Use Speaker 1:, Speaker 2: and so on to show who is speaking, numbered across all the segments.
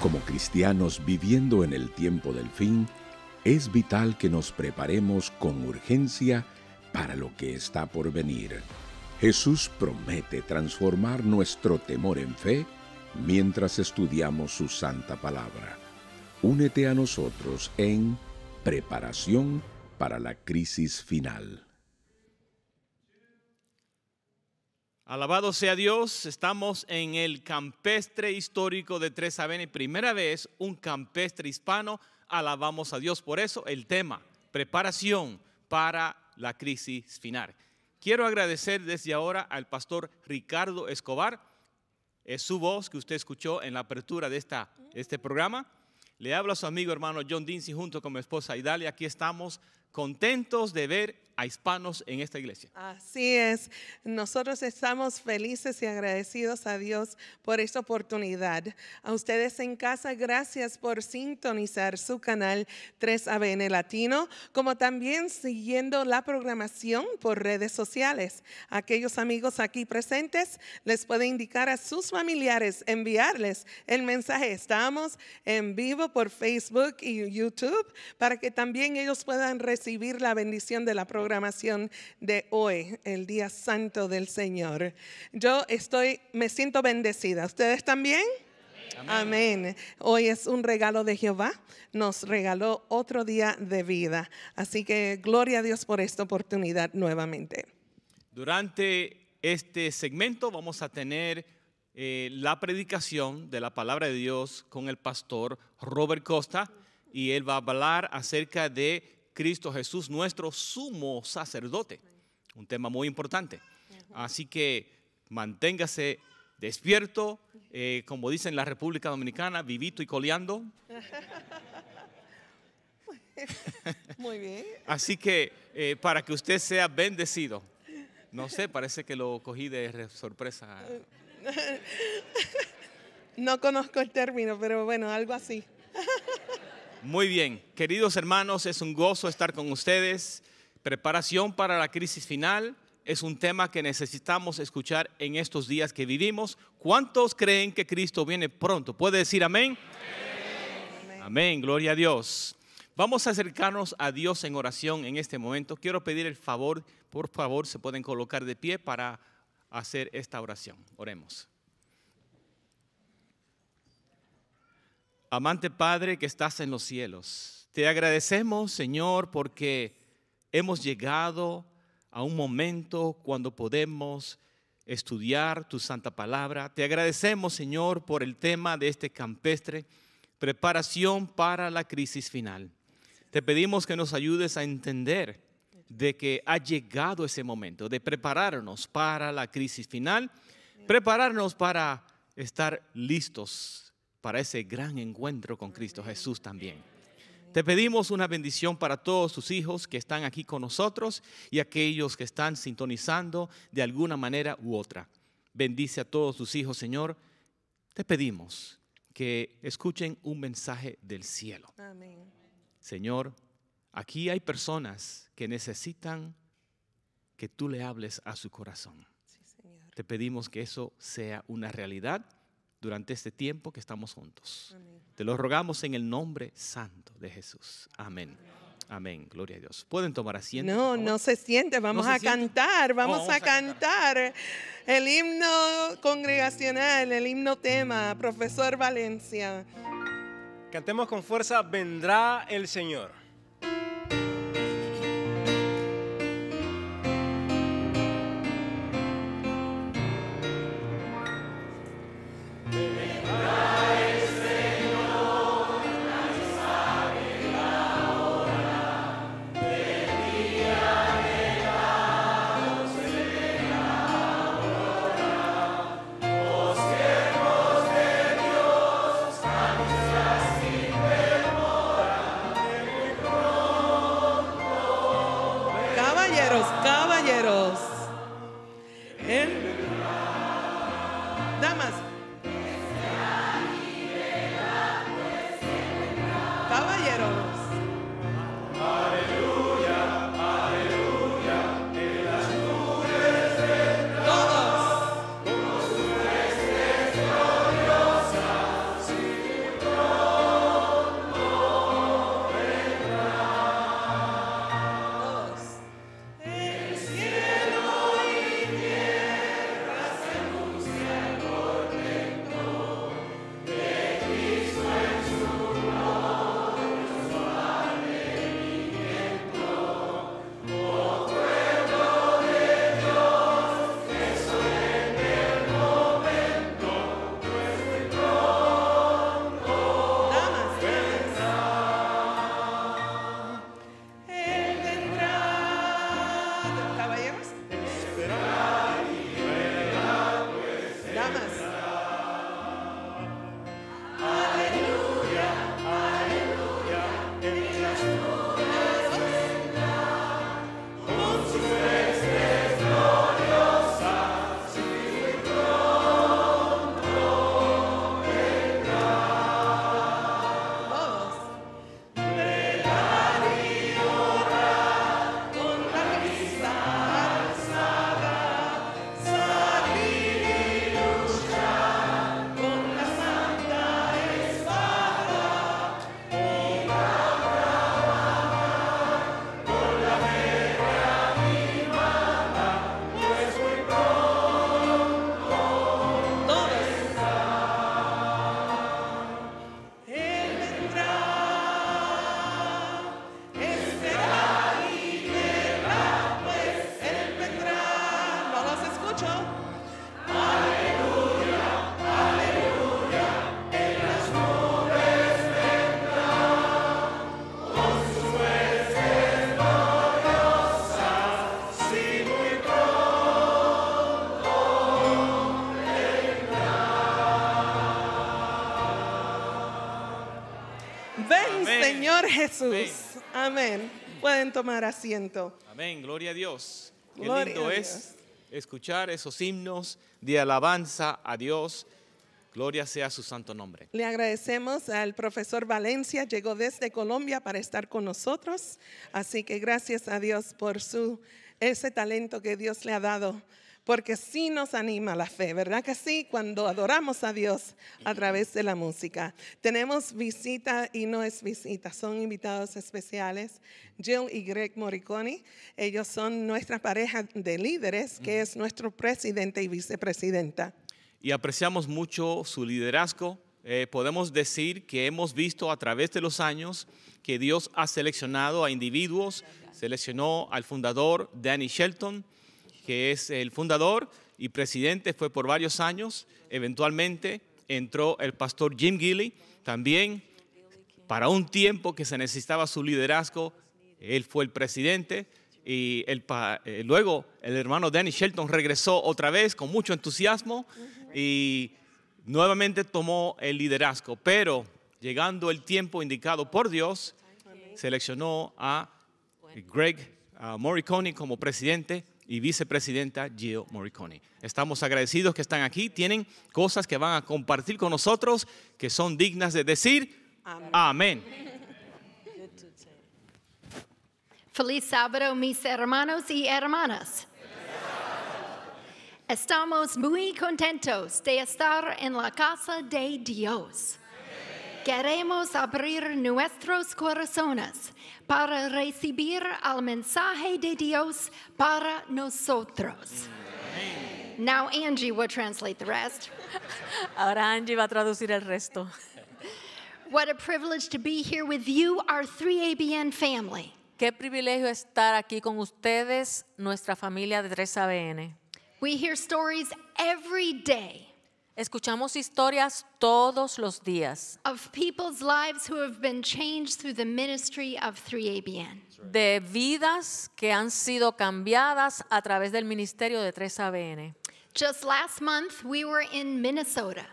Speaker 1: Como cristianos viviendo en el tiempo del fin, es vital que nos preparemos con urgencia para lo que está por venir. Jesús promete transformar nuestro temor en fe mientras estudiamos su santa palabra. Únete a nosotros
Speaker 2: en preparación para la crisis final.
Speaker 3: Alabado sea Dios, estamos en el campestre histórico de Tres y primera vez un campestre hispano, alabamos a Dios por eso, el tema, preparación para la crisis final. Quiero agradecer desde ahora al pastor Ricardo Escobar, es su voz que usted escuchó en la apertura de esta, este programa. Le habla su amigo hermano John y junto con mi esposa Idalia, aquí estamos contentos de ver hispanos en esta iglesia.
Speaker 4: Así es, nosotros estamos felices y agradecidos a Dios por esta oportunidad. A ustedes en casa, gracias por sintonizar su canal 3ABN Latino, como también siguiendo la programación por redes sociales. Aquellos amigos aquí presentes les puede indicar a sus familiares, enviarles el mensaje. Estamos en vivo por Facebook y YouTube para que también ellos puedan recibir la bendición de la programación programación de hoy, el Día Santo del Señor. Yo estoy, me siento bendecida. ¿Ustedes también? Amén. Hoy es un regalo de Jehová. Nos regaló otro día de vida. Así que gloria a Dios por esta oportunidad nuevamente.
Speaker 3: Durante este segmento vamos a tener eh, la predicación de la palabra de Dios con el pastor Robert Costa y él va a hablar acerca de Cristo Jesús, nuestro sumo sacerdote. Un tema muy importante. Así que manténgase despierto, eh, como dicen en la República Dominicana, vivito y coleando.
Speaker 5: Muy bien.
Speaker 3: Así que eh, para que usted sea bendecido. No sé, parece que lo cogí de sorpresa.
Speaker 4: No conozco el término, pero bueno, algo así.
Speaker 3: Muy bien, queridos hermanos, es un gozo estar con ustedes. Preparación para la crisis final es un tema que necesitamos escuchar en estos días que vivimos. ¿Cuántos creen que Cristo viene pronto? ¿Puede decir amén? Amén, amén. gloria a Dios. Vamos a acercarnos a Dios en oración en este momento. Quiero pedir el favor, por favor, se pueden colocar de pie para hacer esta oración. Oremos. Amante Padre que estás en los cielos, te agradecemos Señor porque hemos llegado a un momento cuando podemos estudiar tu santa palabra. Te agradecemos Señor por el tema de este campestre, preparación para la crisis final. Te pedimos que nos ayudes a entender de que ha llegado ese momento, de prepararnos para la crisis final, prepararnos para estar listos para ese gran encuentro con Cristo Jesús también. Te pedimos una bendición para todos sus hijos que están aquí con nosotros y aquellos que están sintonizando de alguna manera u otra. Bendice a todos sus hijos, Señor. Te pedimos que escuchen un mensaje del cielo. Señor, aquí hay personas que necesitan que tú le hables a su corazón. Te pedimos que eso sea una realidad durante este tiempo que estamos juntos. Te lo rogamos en el nombre santo de Jesús. Amén. Amén, gloria a Dios. ¿Pueden tomar asiento? No, no se
Speaker 4: siente, vamos a cantar, vamos, a, cantar el himno congregacional, el himno tema, profesor Valencia.
Speaker 3: Cantemos con fuerza, vendrá el Señor.
Speaker 4: tomar asiento.
Speaker 3: Amén, gloria a Dios. Qué lindo es escuchar esos himnos de alabanza a Dios. Gloria sea su santo nombre.
Speaker 4: Le agradecemos al profesor Valencia, llegó desde Colombia para estar con nosotros. Así que gracias a Dios por su ese talento que Dios le ha dado porque sí nos anima la fe, ¿verdad que sí? Cuando adoramos a Dios a través de la música. Tenemos visita y no es visita, son invitados especiales, Jill y Greg Morricone. Ellos son nuestra pareja de líderes, que es nuestro presidente y vicepresidenta.
Speaker 3: Y apreciamos mucho su liderazgo. Eh, podemos decir que hemos visto a través de los años que Dios ha seleccionado a individuos, seleccionó al fundador Danny Shelton, que es el fundador y presidente, fue por varios años. Eventualmente entró el pastor Jim Gilly, también para un tiempo que se necesitaba su liderazgo, él fue el presidente. Y eh, luego el hermano Danny Shelton regresó otra vez con mucho entusiasmo y nuevamente tomó el liderazgo. Pero llegando el tiempo indicado por Dios, seleccionó a Greg Morricone como presidente y vicepresidenta Gio Morricone. Estamos agradecidos que están aquí, tienen cosas que van a compartir con nosotros que son dignas de decir amén.
Speaker 6: Feliz sábado, mis hermanos y hermanas. Estamos muy contentos de estar en la casa de Dios. Queremos abrir nuestros corazones para recibir al mensaje de Dios para nosotros. Amen. Now Angie will translate the rest. Ahora
Speaker 7: Angie va a traducir el resto. What a privilege to be here with you, our 3ABN family. Qué privilegio estar aquí con ustedes, nuestra familia de 3ABN. We hear stories every day. Escuchamos historias todos los días. Of people's lives who have been changed through the ministry of 3ABN. De vidas que han sido cambiadas a través del ministerio de 3ABN. Just last month we were in Minnesota.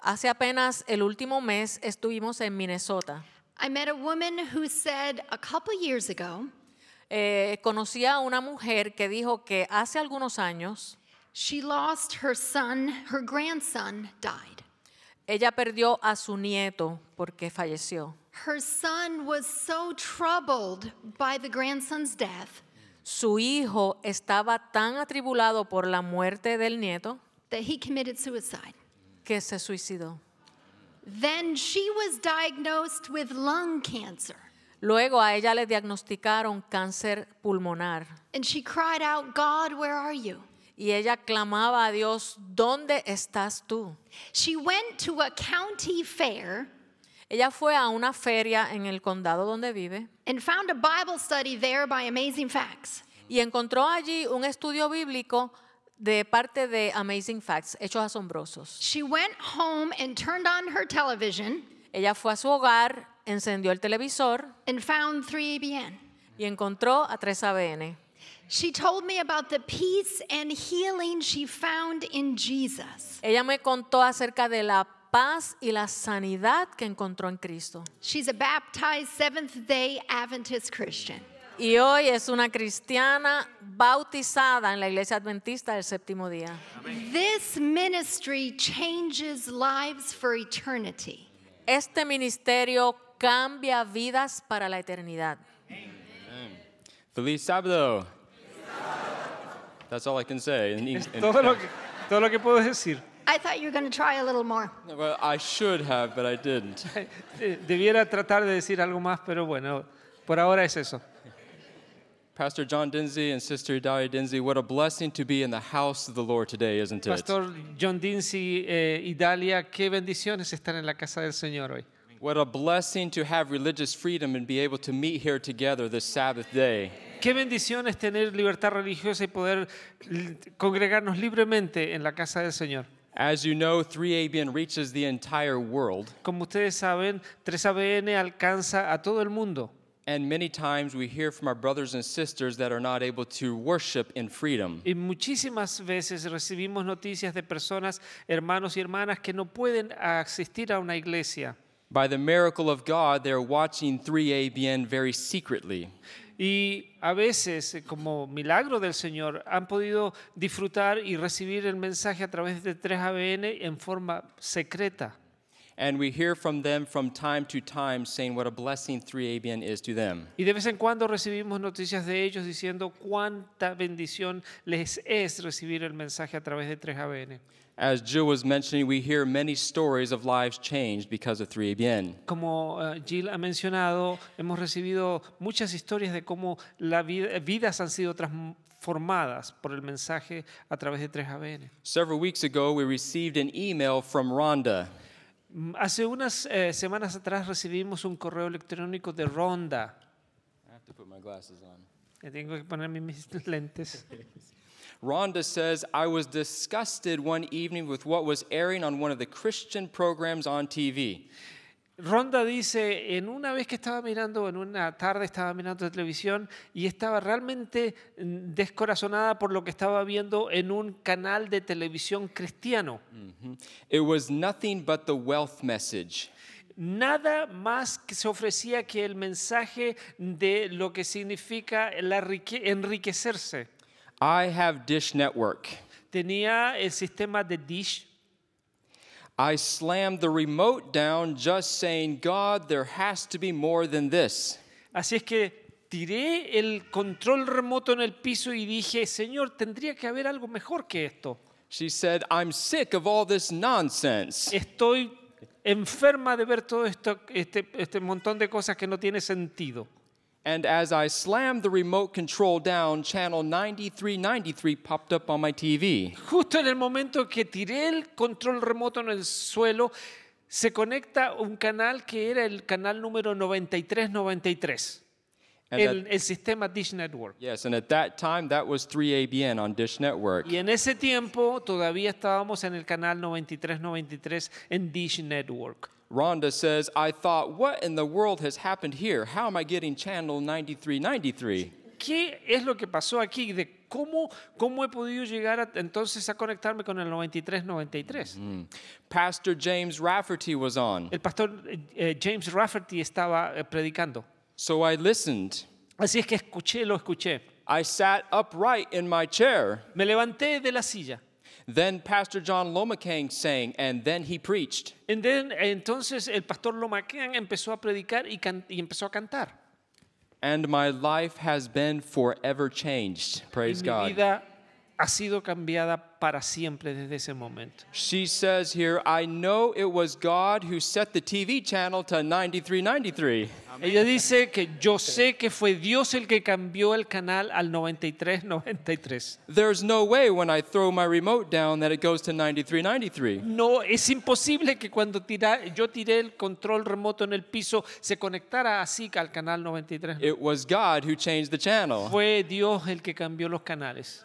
Speaker 7: Hace apenas el último mes estuvimos en Minnesota. I met a woman who said a couple years ago. Eh, conocí a una mujer que dijo que hace algunos años. She lost her son, her grandson died. Ella perdió a su nieto porque falleció.
Speaker 6: Her son was so troubled by the grandson's death
Speaker 7: Su hijo estaba tan atribulado por la muerte del nieto that he committed suicide. que se suicidó. Then she was diagnosed with lung cancer Luego a ella le diagnosticaron cáncer pulmonar and she cried out, God, where are you? Y ella clamaba a Dios, ¿dónde estás tú? She went to a county fair. Ella fue a una feria en el condado donde vive. And found a Bible study there by Amazing Facts. Y encontró allí un estudio bíblico de parte de Amazing Facts, hechos asombrosos. She went home and turned on her television. Ella fue a su hogar, encendió el televisor. And found 3 Y encontró a 3ABN. She told me about the peace and healing she found in Jesus. Ella me contó acerca de la paz y la sanidad que encontró en Cristo. She's a baptized Seventh-day Adventist Christian. Y hoy es una cristiana bautizada en la iglesia adventista del séptimo día. This ministry changes lives for eternity. Este ministerio cambia vidas para la eternidad.
Speaker 1: Amén. Feliz sábado. That's all I can say. In, in, todo, lo que, todo lo que puedo decir.
Speaker 7: I thought you were going to try a little more.
Speaker 1: Well, I should have, but I didn't. Eh, debiera tratar de decir algo más, pero
Speaker 8: bueno, por ahora es eso.
Speaker 1: Pastor John Dinsey and Sister Dalia Dinsey, what a blessing to be in the house of the Lord today, isn't it? Pastor John Dinsey eh, y Dalia, qué bendiciones estar en la casa del Señor hoy. What a blessing to have religious freedom and be able to meet here together this Sabbath day. Qué bendición es tener libertad religiosa y poder
Speaker 8: congregarnos libremente en la casa del Señor.
Speaker 1: As you know, 3ABN reaches the entire world. Como ustedes saben, 3ABN alcanza a todo el mundo. And many times we hear from our brothers and sisters that are not able to worship in freedom.
Speaker 8: Y muchísimas veces recibimos noticias de personas, hermanos y hermanas que no pueden asistir a una iglesia.
Speaker 1: By the miracle of God, they're watching 3ABN very secretly. Y a veces, eh, como milagro del Señor, han
Speaker 8: podido disfrutar y recibir el mensaje a través de 3ABN en forma
Speaker 1: secreta. And we hear from them from time to time saying what a blessing 3ABN is to them.
Speaker 8: Y de vez en cuando recibimos noticias de ellos diciendo cuánta bendición les es recibir el mensaje a través de 3ABN.
Speaker 1: As Jill was mentioning, we hear many stories of lives changed because of 3ABN.
Speaker 8: Como eh, Jill ha mencionado, hemos recibido muchas historias de cómo la vida, eh, vidas han sido transformadas por el mensaje a través de 3ABN.
Speaker 1: Several weeks ago, we received an email from Rhonda.
Speaker 8: Mm, hace unas eh, semanas atrás recibimos un correo electrónico de Rhonda.
Speaker 9: I
Speaker 1: have to put my glasses on.
Speaker 8: Eh, tengo que poner mis lentes.
Speaker 1: Rhonda says, I was disgusted one evening with what was airing on one of the Christian programs on TV. Ronda dice, en una vez que estaba mirando, en
Speaker 8: una tarde estaba mirando televisión y estaba realmente mm, descorazonada por lo que estaba viendo en un canal de televisión cristiano.
Speaker 1: Mm-hmm. It was nothing but the wealth message.
Speaker 8: Nada más que se ofrecía que el mensaje de lo que significa enriquecerse.
Speaker 1: I have Dish Network. Tenía el sistema de Dish. I slammed the remote down just saying, God, there has to be more than this. Así es que tiré el control remoto en el piso y dije, Señor,
Speaker 8: tendría que haber algo mejor que esto. She said, I'm sick of all this nonsense.
Speaker 1: Estoy enferma de ver todo esto, este, este montón de cosas que no tiene sentido. and as I slammed the remote control down, channel 9393 popped up on my TV. Justo en el momento que tiré el control remoto en el suelo,
Speaker 8: se conecta un canal que era el canal número 9393. el, at, el sistema Dish Network.
Speaker 1: Yes, and at that time that was 3ABN on Dish Network.
Speaker 8: Y en ese tiempo todavía estábamos en el canal 9393
Speaker 1: en Dish Network. Rhonda says, I thought, what in the world has happened here? How am I getting channel 9393? ¿Qué es lo que pasó aquí? ¿De cómo, cómo he podido llegar a, entonces a conectarme con el 9393? Mm. Mm-hmm. Pastor James Rafferty was on. El pastor eh, eh, James Rafferty estaba eh, predicando. So I listened. Así es que escuché, lo escuché. I sat upright in my chair. Me levanté de la silla. Then Pastor John Lomacang sang, and then he preached. And then, entonces el pastor Lomacang empezó a predicar y, y empezó a cantar. And my life has been forever changed. Praise y mi God.
Speaker 8: Vida ha sido cambiada para siempre desde ese momento.
Speaker 1: She says here, I know it was God who set the TV channel to 9393. Ella dice que yo sé que fue Dios el que cambió el canal al 9393. There's no way when I throw my remote down that it goes to 9393.
Speaker 8: No, es imposible que cuando yo tiré el control remoto en el piso se conectara así al canal 93.
Speaker 1: It was God who changed the channel. Fue Dios el que cambió los canales.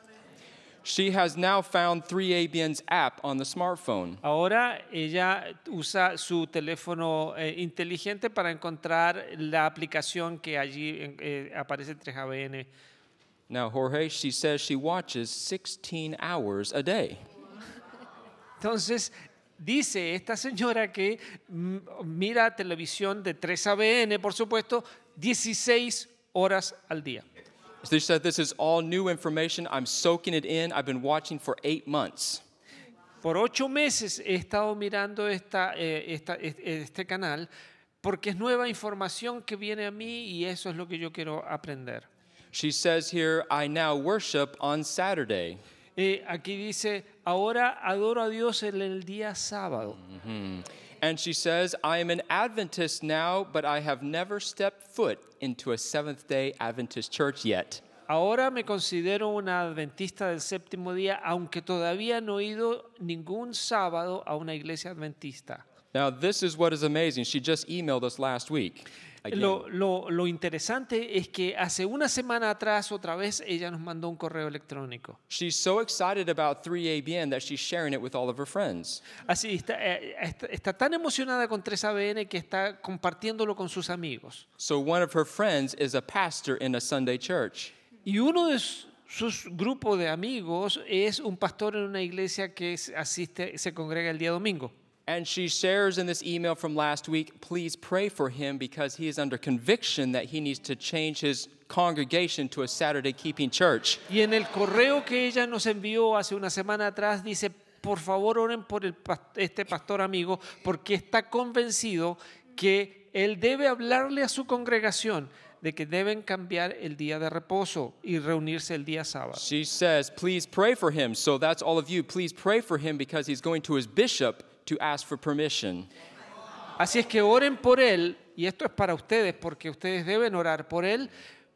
Speaker 1: She has found smartphone. Ahora ella
Speaker 8: usa su teléfono eh, inteligente para encontrar la aplicación
Speaker 1: que allí eh, aparece 3ABN. Now, Jorge, she says she watches 16 hours a day. Entonces, dice esta
Speaker 8: señora que mm, mira televisión de 3ABN, por supuesto,
Speaker 1: 16 horas al día. She said, This is all new information. I'm soaking it in. I've been watching for eight months. Por ocho meses he estado mirando
Speaker 8: esta, eh, esta, este canal porque es nueva información que viene a mí y eso es lo que yo quiero aprender.
Speaker 1: She says here, I now worship on Saturday. Eh, aquí dice, ahora adoro a Dios en el día sábado. Mm -hmm. And she says, I am an Adventist now, but I have never stepped foot into a Seventh day Adventist church yet. Ahora me considero una adventista del
Speaker 8: séptimo día, aunque todavía no he ido ningún sábado a una iglesia adventista.
Speaker 1: Now, this is what is amazing. She just emailed us last week. Lo, lo, lo, interesante es que hace una semana atrás otra vez ella nos mandó un correo electrónico. She's so excited about 3ABN that she's sharing it with all of her friends. Así está, eh, está, tan emocionada con 3ABN que está compartiéndolo con sus amigos. So one of her friends is a pastor in a Sunday church. Y uno de sus grupos de amigos es un pastor en una iglesia que asiste, se congrega el día domingo. And she shares in this email from last week please pray for him because he is under conviction that he needs to change his congregation to a Saturday keeping church. Y en el correo que ella
Speaker 8: nos envió hace una semana atrás dice, por favor oren por el, este pastor amigo porque está convencido que él debe hablarle a su congregación de que deben cambiar el día de reposo y reunirse el día sábado.
Speaker 1: She says, please pray for him. So that's all of you. Please pray for him because he's going to his bishop to ask for permission. Así es que oren por él, y esto es para ustedes porque ustedes deben
Speaker 8: orar por él,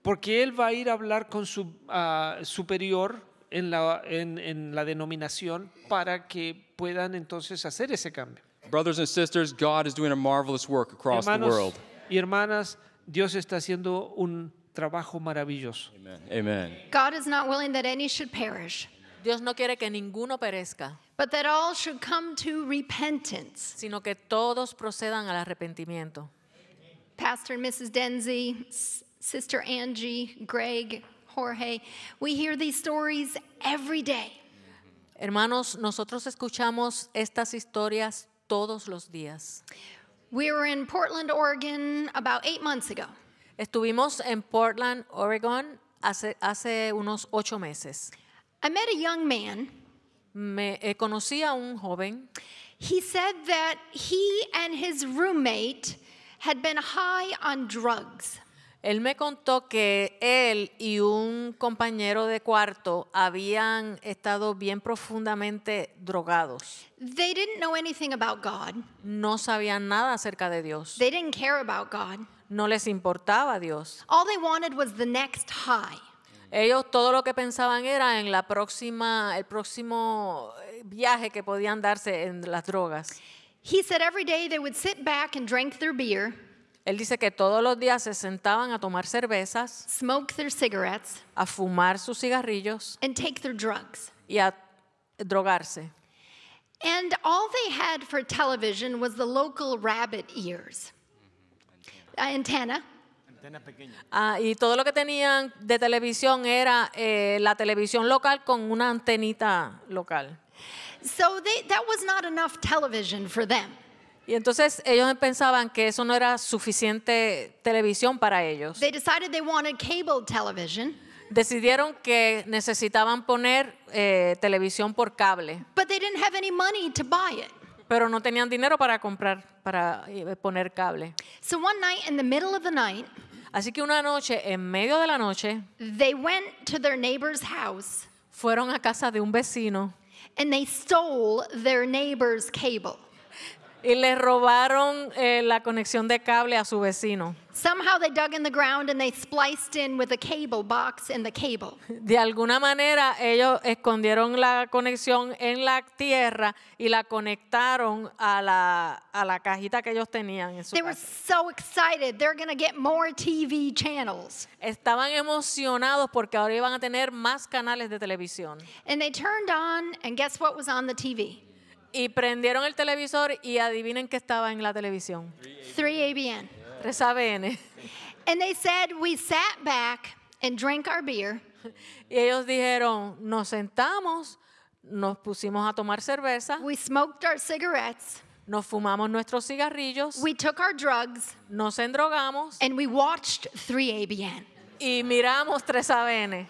Speaker 8: porque él va a ir a hablar con su ah, superior en la, en, en la denominación para que puedan entonces hacer ese cambio.
Speaker 1: Brothers and sisters, God is doing a marvelous work across the world.
Speaker 6: Y
Speaker 8: hermanas, Dios está haciendo un trabajo
Speaker 1: maravilloso. Amen.
Speaker 6: God is not willing that any should perish.
Speaker 7: Dios no quiere que ninguno perezca. But that all should come to repentance. Sino que todos procedan al arrepentimiento. Pastor and Mrs. Denzi, Sister Angie, Greg, Jorge, we hear these stories every day. Hermanos, nosotros escuchamos estas historias todos los días. We were in Portland, Oregon about eight months ago. Estuvimos en Portland, Oregon hace, hace unos ocho meses. I met a young man. Me eh, conocí a un joven. He said that he and his roommate had been high on drugs. Él me contó que él y un compañero de cuarto habían estado bien profundamente drogados. They didn't know anything about God. No sabían nada acerca de Dios. They didn't care about God. No les importaba Dios. All they wanted was the next high. Ellos todo lo que pensaban era en la próxima, el próximo eh, viaje que podían darse en las drogas. He they would sit back and drink their beer. Él dice que todos los días se sentaban a tomar cervezas, their cigarettes, a fumar sus cigarrillos their drugs. y a drogarse. And all they had for television was the local rabbit ears. Mm-hmm. Uh, antenna. antenna. Ah, y todo lo que tenían de televisión era eh, la televisión local con una antenita local. Y entonces ellos pensaban que eso no era suficiente televisión para ellos. Decidieron que necesitaban poner eh, televisión por cable. Pero no tenían dinero para comprar, para eh, poner cable. So one night in the middle of the night. Así que una noche, en medio de la noche, they went to their neighbor's house fueron a casa de un vecino and they stole their neighbor's cable. Y le robaron eh, la conexión de cable a su vecino. cable De alguna manera ellos escondieron la conexión en la tierra y la conectaron a la, a la cajita que ellos tenían get more channels. Estaban emocionados porque ahora iban a tener más canales de televisión. And they turned on and guess what was on the TV? Y prendieron el televisor y adivinen qué estaba en la televisión. 3ABN. 3 And they said we sat back and drank our beer. Y ellos dijeron, nos sentamos, nos pusimos a tomar cerveza. We smoked our cigarettes. Nos fumamos nuestros cigarrillos. We took our drugs. Nos endrogamos. And we watched Y miramos 3ABN.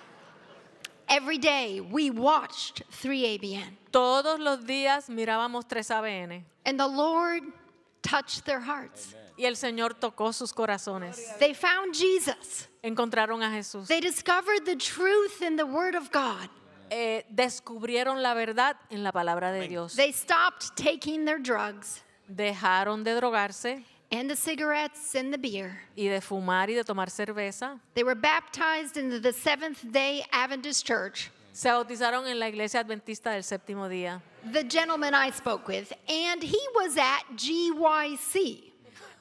Speaker 7: Every day we watched 3ABN. Todos los días mirábamos 3ABN. And the Lord touched their hearts. Y el Señor tocó sus corazones. They found Jesus. Encontraron a Jesús. They discovered the truth in the word of God. Eh, descubrieron la verdad en la palabra de Dios. They stopped taking their drugs. Dejaron de drogarse. And the cigarettes and the beer. Y de fumar y de tomar cerveza. They were baptized into the Seventh-day Adventist Church. Se bautizaron en la iglesia adventista del séptimo día. The gentleman I spoke with, and he was at GYC.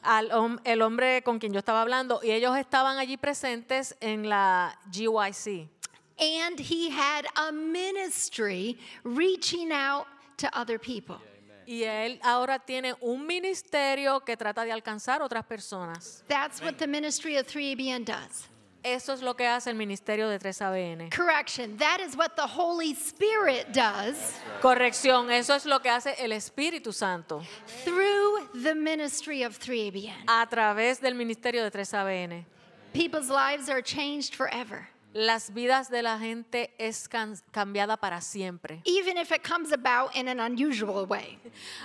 Speaker 7: Al, el hombre con quien yo estaba hablando y ellos estaban allí presentes en la GYC. And he had a
Speaker 6: ministry reaching out to other people.
Speaker 7: Y él ahora tiene un ministerio que trata de alcanzar otras personas. That's what the ministry of 3ABN does. Eso es lo que hace el ministerio de 3ABN. Correction, that is what the Holy Spirit does. Corrección, eso es lo que hace el Espíritu Santo. Through the ministry of 3ABN. A través del ministerio de 3ABN. People's lives are changed forever las vidas de la gente es cambiada para siempre.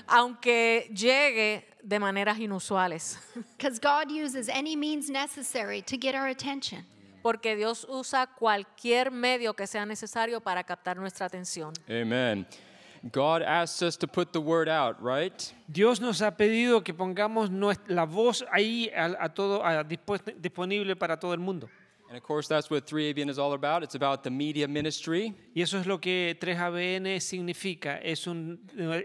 Speaker 7: Aunque
Speaker 6: llegue
Speaker 7: de maneras inusuales. Porque Dios usa cualquier medio que sea necesario para captar nuestra atención.
Speaker 1: Amen. Dios nos ha pedido que pongamos la voz ahí todo disponible para todo el mundo. And of course, that's what 3ABN is all about. It's about the media ministry. Y eso es lo que
Speaker 8: 3ABN significa. Es un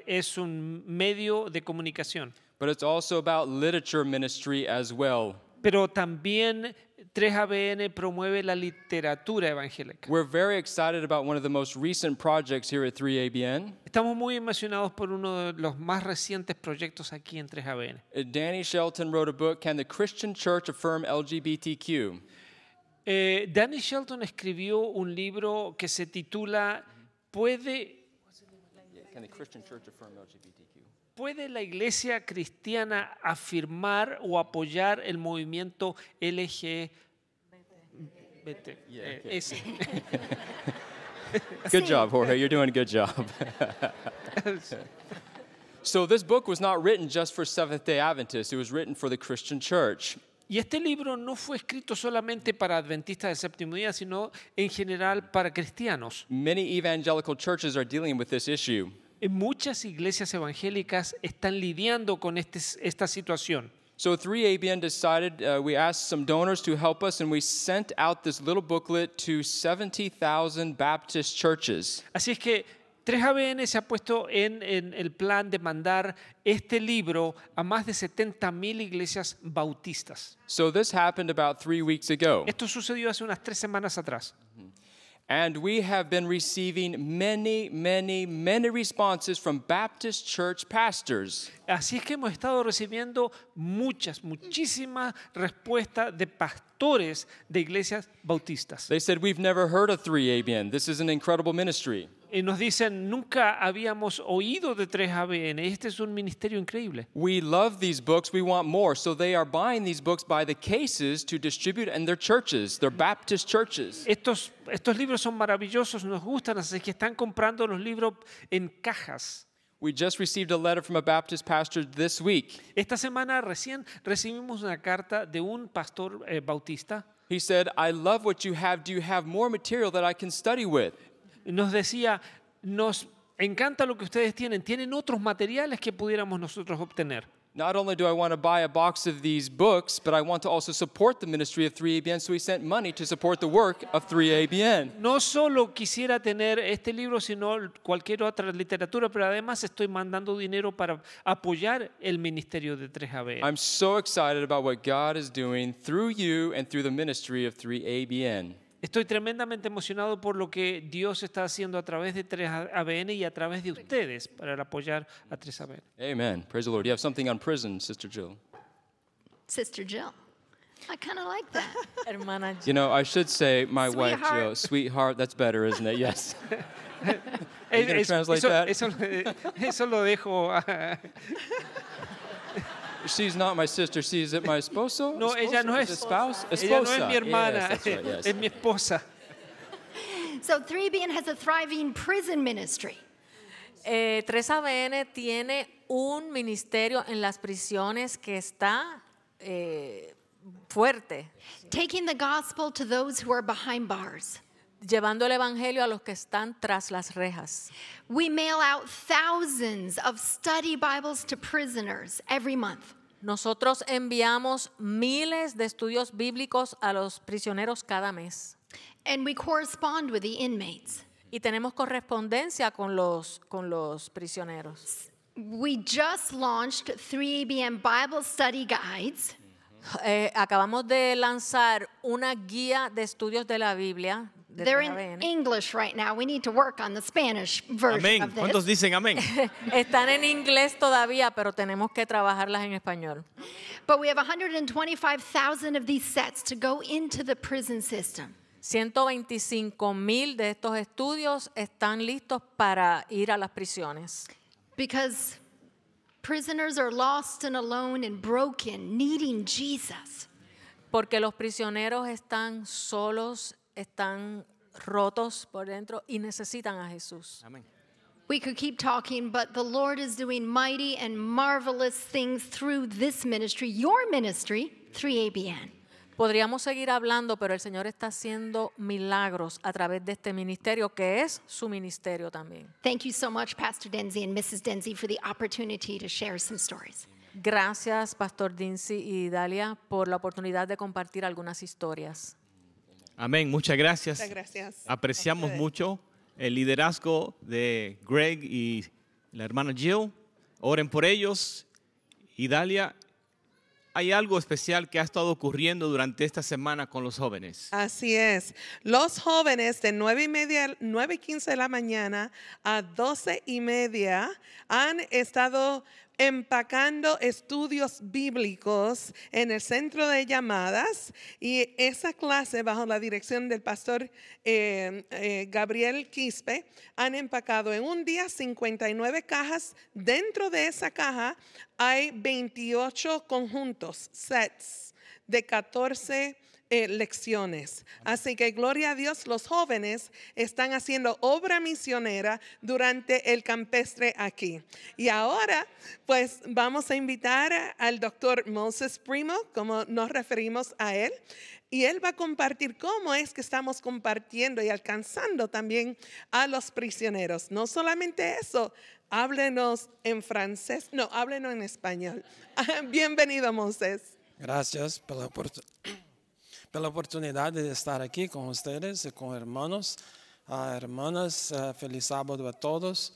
Speaker 8: es un medio de comunicación.
Speaker 1: But it's also about literature ministry as well. Pero también
Speaker 8: 3ABN promueve la literatura evangélica.
Speaker 1: We're very excited about one of the most recent projects here at 3ABN. Estamos muy emocionados por uno de los más recientes proyectos aquí en 3ABN. Uh, Danny Shelton wrote a book, Can the Christian Church Affirm LGBTQ? Eh, Danny Shelton escribió un libro que se titula
Speaker 8: ¿Puede, ¿Puede la iglesia cristiana afirmar o apoyar el movimiento LGBT? Yeah, eh, okay. good
Speaker 1: job, Jorge. You're doing a good job. so, this book was not written just for Seventh day Adventists, it was written for the Christian church.
Speaker 8: Y este libro no fue escrito solamente
Speaker 1: para adventistas del séptimo día, sino en general para cristianos. Many evangelical churches are dealing with this issue.
Speaker 8: En muchas iglesias evangélicas están lidiando con este, esta situación.
Speaker 1: So 3ABN decided uh, we asked some donors to help us and we sent out this little booklet to 70,000 Baptist churches. Así es que 3ABN se ha puesto en, en el plan de mandar este libro
Speaker 8: a más de 70.000 iglesias bautistas.
Speaker 1: So this happened about weeks ago. Esto sucedió hace unas tres semanas atrás. And we have been receiving many, many, many responses from Baptist church pastors. Así es que hemos estado recibiendo muchas, muchísimas respuestas de pastores de iglesias bautistas. They said we've never heard of 3ABN. This is an incredible ministry.
Speaker 8: Y nos dicen, nunca habíamos oído de 3ABN. Este es un ministerio increíble.
Speaker 1: We love these books, we want more. So they are buying these books by the cases to distribute in their churches, their Baptist churches.
Speaker 8: Estos, estos libros son maravillosos, nos gustan, así que están comprando los libros en cajas.
Speaker 1: We just received a letter from a
Speaker 8: Baptist pastor this week. Esta semana recién recibimos una carta de un pastor eh, bautista. He said, I love what you have. Do you have more material that I can study with? nos decía, nos
Speaker 1: encanta lo que ustedes tienen, tienen otros materiales que pudiéramos nosotros obtener. Not only do I want to buy a box of these books, but I want to also support the ministry of 3ABN, so we sent money to support the work of 3ABN. No solo quisiera tener este libro,
Speaker 8: sino cualquier otra literatura, pero además estoy mandando dinero para apoyar el ministerio de 3ABN.
Speaker 1: I'm so excited about what God is doing through you and through the ministry of 3ABN.
Speaker 8: Estoy tremendamente emocionado por lo que Dios está haciendo a través de 3ABN y a través de ustedes para apoyar a 3ABN.
Speaker 1: Amen. Praise the Lord. You have something on prison, Sister Jill.
Speaker 7: Sister Jill. I kind of like that. Hermana Jill. You
Speaker 1: know, I should say my wife Jill, sweetheart, that's better, isn't it? Yes.
Speaker 7: Are you going translate that? Eso,
Speaker 8: eso lo dejo.
Speaker 1: she's not my sister, she's my esposo. No, esposo? ella no es esposa. Ella no es mi
Speaker 8: hermana, yes, right, yes. es mi
Speaker 1: esposa.
Speaker 7: So 3BN has a thriving prison ministry. Eh, 3ABN tiene un ministerio en las prisiones que está eh, fuerte. Taking the gospel to those who are behind bars. Llevando el evangelio a los que están tras las rejas. We mail out thousands of study Bibles to prisoners every month. Nosotros enviamos miles de estudios bíblicos a los prisioneros cada mes. Y tenemos correspondencia con los, con los prisioneros. We just launched Bible Study Guides. Eh, acabamos de lanzar una guía de estudios de la Biblia They're in English right now. We need to work on the Spanish version amén. Of this. ¿Cuántos dicen amén? Están en inglés todavía, pero tenemos que trabajarlas en español. But we have 125,000 of these sets to go into the prison system. 125,000 de estos estudios están listos para ir a las prisiones. Because prisoners are lost and alone and broken, needing Jesus. Porque los prisioneros están solos están rotos por dentro y necesitan a Jesús. Amén.
Speaker 6: We could keep talking, but the Lord is doing mighty and marvelous things through this ministry, your ministry,
Speaker 7: 3ABN. Podríamos seguir hablando, pero el Señor está haciendo milagros a través de este ministerio, que es su ministerio también. Thank you so much, Pastor Denzi and Mrs. Denzi, for the opportunity to share some stories. Gracias, Pastor Denzi y Dalia, por la oportunidad de compartir algunas historias.
Speaker 3: Amén, muchas gracias. gracias. Apreciamos mucho el liderazgo de Greg y la hermana Jill. Oren por ellos. Y Dalia, hay algo especial que ha estado ocurriendo durante esta semana con los jóvenes.
Speaker 4: Así es. Los jóvenes de 9 y media, 9 y 15 de la mañana a 12 y media han estado empacando estudios bíblicos en el centro de llamadas y esa clase bajo la dirección del pastor eh, eh, Gabriel Quispe han empacado en un día 59 cajas. Dentro de esa caja hay 28 conjuntos, sets de 14 eh, lecciones. Así que gloria a Dios, los jóvenes están haciendo obra misionera durante el campestre aquí. Y ahora, pues vamos a invitar al doctor Moses Primo, como nos referimos a él, y él va a compartir cómo es que estamos compartiendo y alcanzando también a los prisioneros. No solamente eso, háblenos en francés, no, háblenos en español. Bienvenido, Moses.
Speaker 2: Gracias por la oportunidad pela oportunidade de estar aqui com vocês e com irmãos, irmãs. Ah, ah, feliz sábado a todos.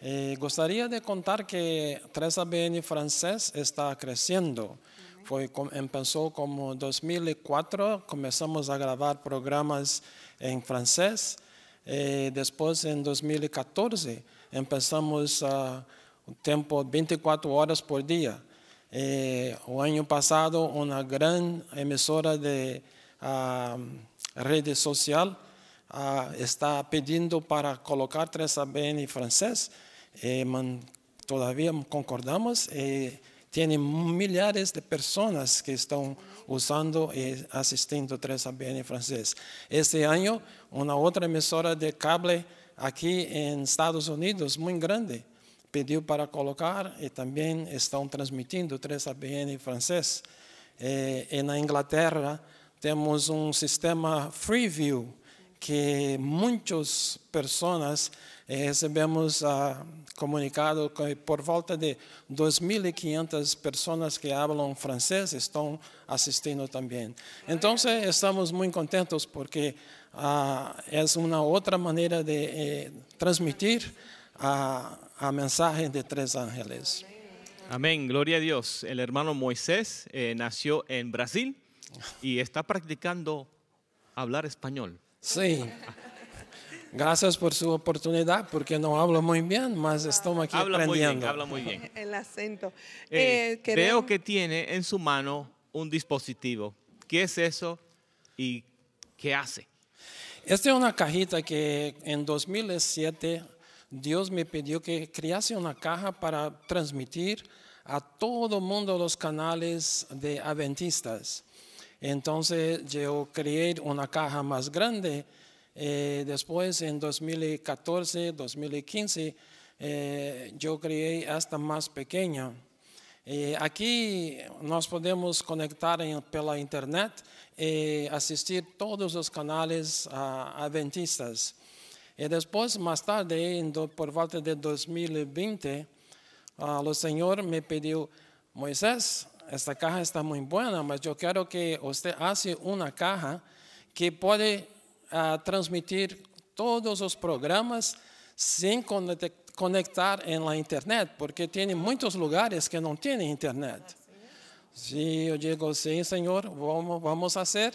Speaker 2: E eh, gostaria de contar que 3ABN francês está crescendo. Foi, começou como 2004, começamos a gravar programas em francês. E eh, depois, em 2014, começamos uh, ah, o tempo 24 horas por dia. Eh, o ano passado, uma grande emissora de uh, social uh, está pedindo para colocar 3ABN francês. Eh, man, todavía concordamos. Eh, tiene milhares de pessoas que estão usando e eh, assistindo 3ABN francês. Este ano, uma outra emissora de cable aqui em Estados Unidos, muito grande, pediu para colocar e também estão transmitindo 3ABN francês. E, eh, e na Inglaterra temos um sistema Freeview que muitas pessoas eh, recebemos ah, comunicado que por volta de 2.500 pessoas que falam francês estão assistindo também. Então, estamos muito contentes porque ah, é uma outra maneira de eh, transmitir a, a mensajes de tres ángeles.
Speaker 3: Amén, gloria a Dios. El hermano Moisés eh, nació en Brasil y está practicando
Speaker 2: hablar español. Sí. Gracias por su oportunidad, porque no hablo muy bien, más estamos aquí habla aprendiendo. Muy bien, habla muy bien.
Speaker 4: El acento. Eh, eh veo
Speaker 3: que tiene en su mano un dispositivo. ¿Qué es eso y
Speaker 2: qué hace? Esta es una cajita que en 2007 Dios me pidió que crease una caja para transmitir a todo el mundo los canales de adventistas. Entonces yo creé una caja más grande. Eh, después, en 2014, 2015, eh, yo creé esta más pequeña. Eh, aquí nos podemos conectar por pela internet asistir asistir todos los canales ah, adventistas. E depois, mais tarde, por volta de 2020, ah, o Senhor me pediu: Moisés, esta caixa está muito boa, mas eu quero que você faça uma caixa que pode uh, ah, transmitir todos os programas sem conectar en la internet, porque tem muitos lugares que não têm internet. Se eu digo sim, Senhor, vamos, vamos fazer.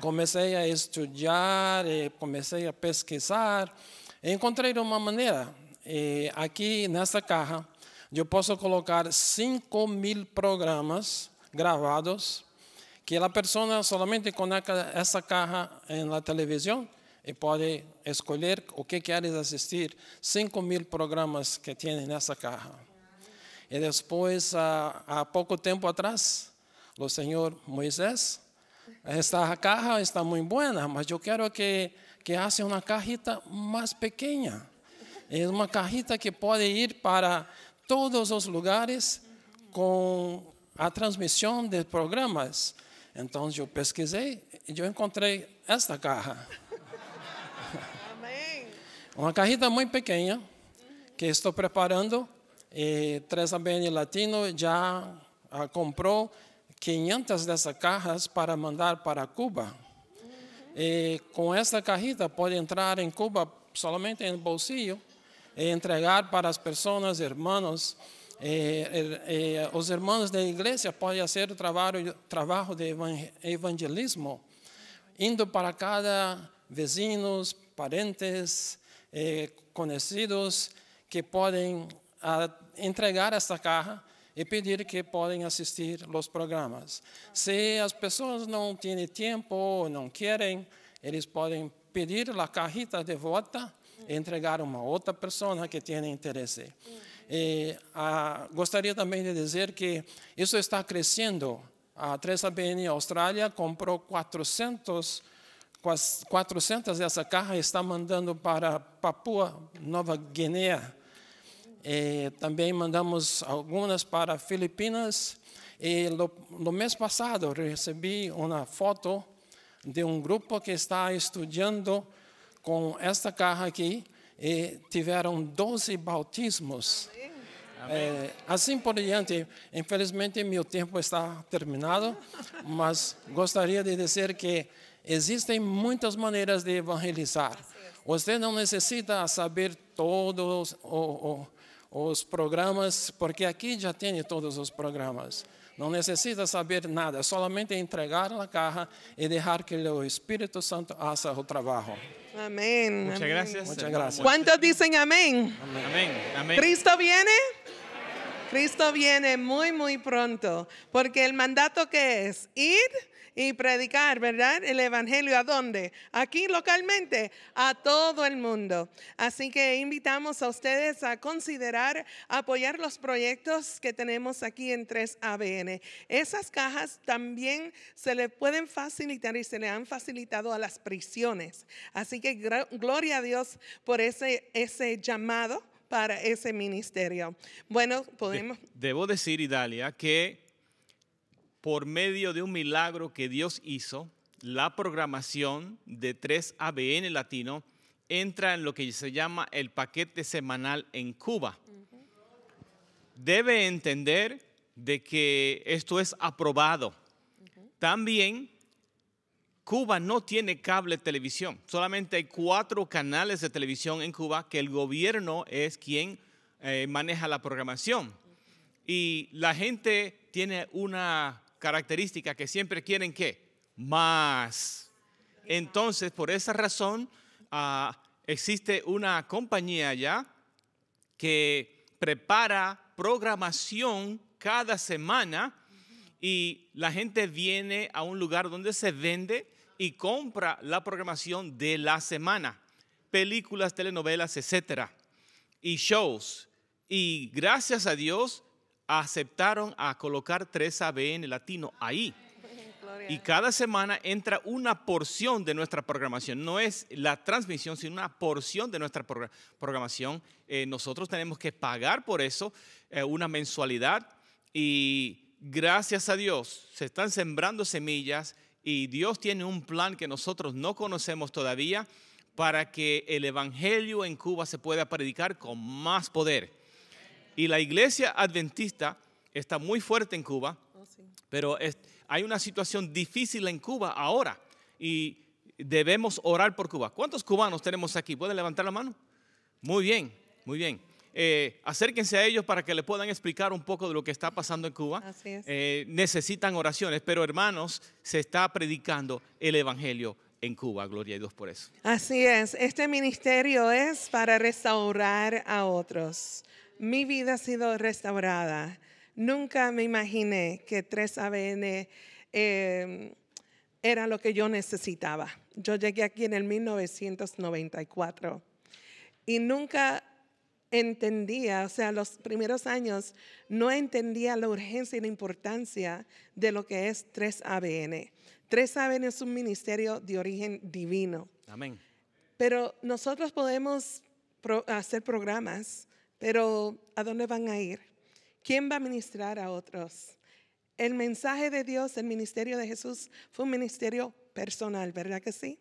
Speaker 2: comecei a estudar, eh, comecei a pesquisar. Encontrei uma maneira. Eh, aqui nessa caixa, eu posso colocar 5 mil programas gravados que a pessoa somente conecta essa caixa na televisão e pode escolher o que quer assistir. 5 mil programas que tem nessa caixa. E depois, há pouco tempo atrás, o Senhor Moisés, esta caja está muito boa, mas eu quero que, que faça uma cajita mais pequena, é uma cajita que pode ir para todos os lugares com a transmissão de programas. Então eu pesquisei e eu encontrei esta carra. Amém. Uma carrita muito pequena que estou preparando eh, e 3ABN Latino já ah, comprou 500 dessas caixas para mandar para Cuba. E eh, com essa carreta pode entrar em Cuba somente em bolsillo e eh, entregar para as pessoas, irmãos. E, e, os irmãos da igreja podem fazer o trabalho, trabalho de evangelismo, indo para cada vizinhos, parentes, conhecidos que podem entregar esta caixa e pedir que podem assistir os programas. Se as pessoas não têm tempo ou não querem, eles podem pedir a cajita de volta e entregar a uma outra pessoa que tenha interesse. E, ah, gostaria também de dizer que isso está crescendo. A 3ABN Austrália comprou 400 400 dessa carga está mandando para Papua Nova Guiné e é, também mandamos algumas para Filipinas. E no, no mês passado recebi uma foto de um grupo que está estudando com esta carro aqui e tiveram 12 bautismos. É, assim por diante, infelizmente meu tempo está terminado, mas gostaria de dizer que existem muitas maneiras de evangelizar. Assim é. Você não necessita saber todos os. o, os programas, porque aqui já tem todos os programas. Não necessita saber nada, é solamente entregar a caixa e deixar que o Espírito Santo faça o trabalho.
Speaker 4: Amém. Muito obrigado. Quantos dizem amém?
Speaker 2: Amém. Amém ¿Cristo
Speaker 4: vem Cristo vem muito muito pronto, porque o mandato que é ir y predicar, ¿verdad? El Evangelio a dónde? Aquí localmente, a todo el mundo. Así que invitamos a ustedes a considerar apoyar los proyectos que tenemos aquí en 3ABN. Esas cajas también se le pueden facilitar y se le han facilitado a las prisiones. Así que gloria a Dios por ese, ese llamado para ese ministerio. Bueno, podemos...
Speaker 3: debo decir, Idalia, que por medio de un milagro que Dios hizo, la programación de 3ABN Latino entra en lo que se llama el paquete semanal en Cuba. Debe entender de que esto es aprobado. También Cuba no tiene cable televisión. Solamente hay cuatro canales de televisión en Cuba que el gobierno es quien eh, maneja la programación. Y la gente tiene una característica que siempre quieren que más. Entonces, por esa razón, ah, existe una compañía ya que prepara programación cada semana y la gente viene a un lugar donde se vende y compra la programación de la semana, películas, telenovelas, etcétera, y shows. Y gracias a Dios, aceptaron a colocar tres ABN latino ahí. Y cada semana entra una porción de nuestra programación. No es la transmisión, sino una porción de nuestra programación. Eh, nosotros tenemos que pagar por eso eh, una mensualidad y gracias a Dios se están sembrando semillas y Dios tiene un plan que nosotros no conocemos todavía para que el Evangelio en Cuba se pueda predicar con más poder. Y la iglesia adventista está muy fuerte en Cuba, oh, pero hay una situación difícil en Cuba ahora y debemos orar por Cuba. ¿Cuántos cubanos tenemos aquí? ¿Pueden levantar la mano? Muy bien, muy bien. Eh, acérquense a ellos para que le puedan explicar un poco de lo que está pasando en Cuba. Eh, necesitan oraciones, pero hermanos, se está predicando el Evangelio en Cuba. Gloria a Dios por eso.
Speaker 4: Así es, este ministerio es para restaurar a otros mi vida ha sido restaurada. Nunca me imaginé que 3ABN em, era lo que yo necesitaba. Yo llegué aquí en el 1994 y nunca entendía, o sea, los primeros años no entendía la urgencia y la importancia de lo que es 3ABN. 3ABN es un ministerio de origen divino. Amén. Pero nosotros podemos hacer programas, pero ¿a dónde van a ir? ¿Quién va a ministrar a otros? El mensaje de Dios, el ministerio de Jesús fue un ministerio personal, ¿verdad que sí?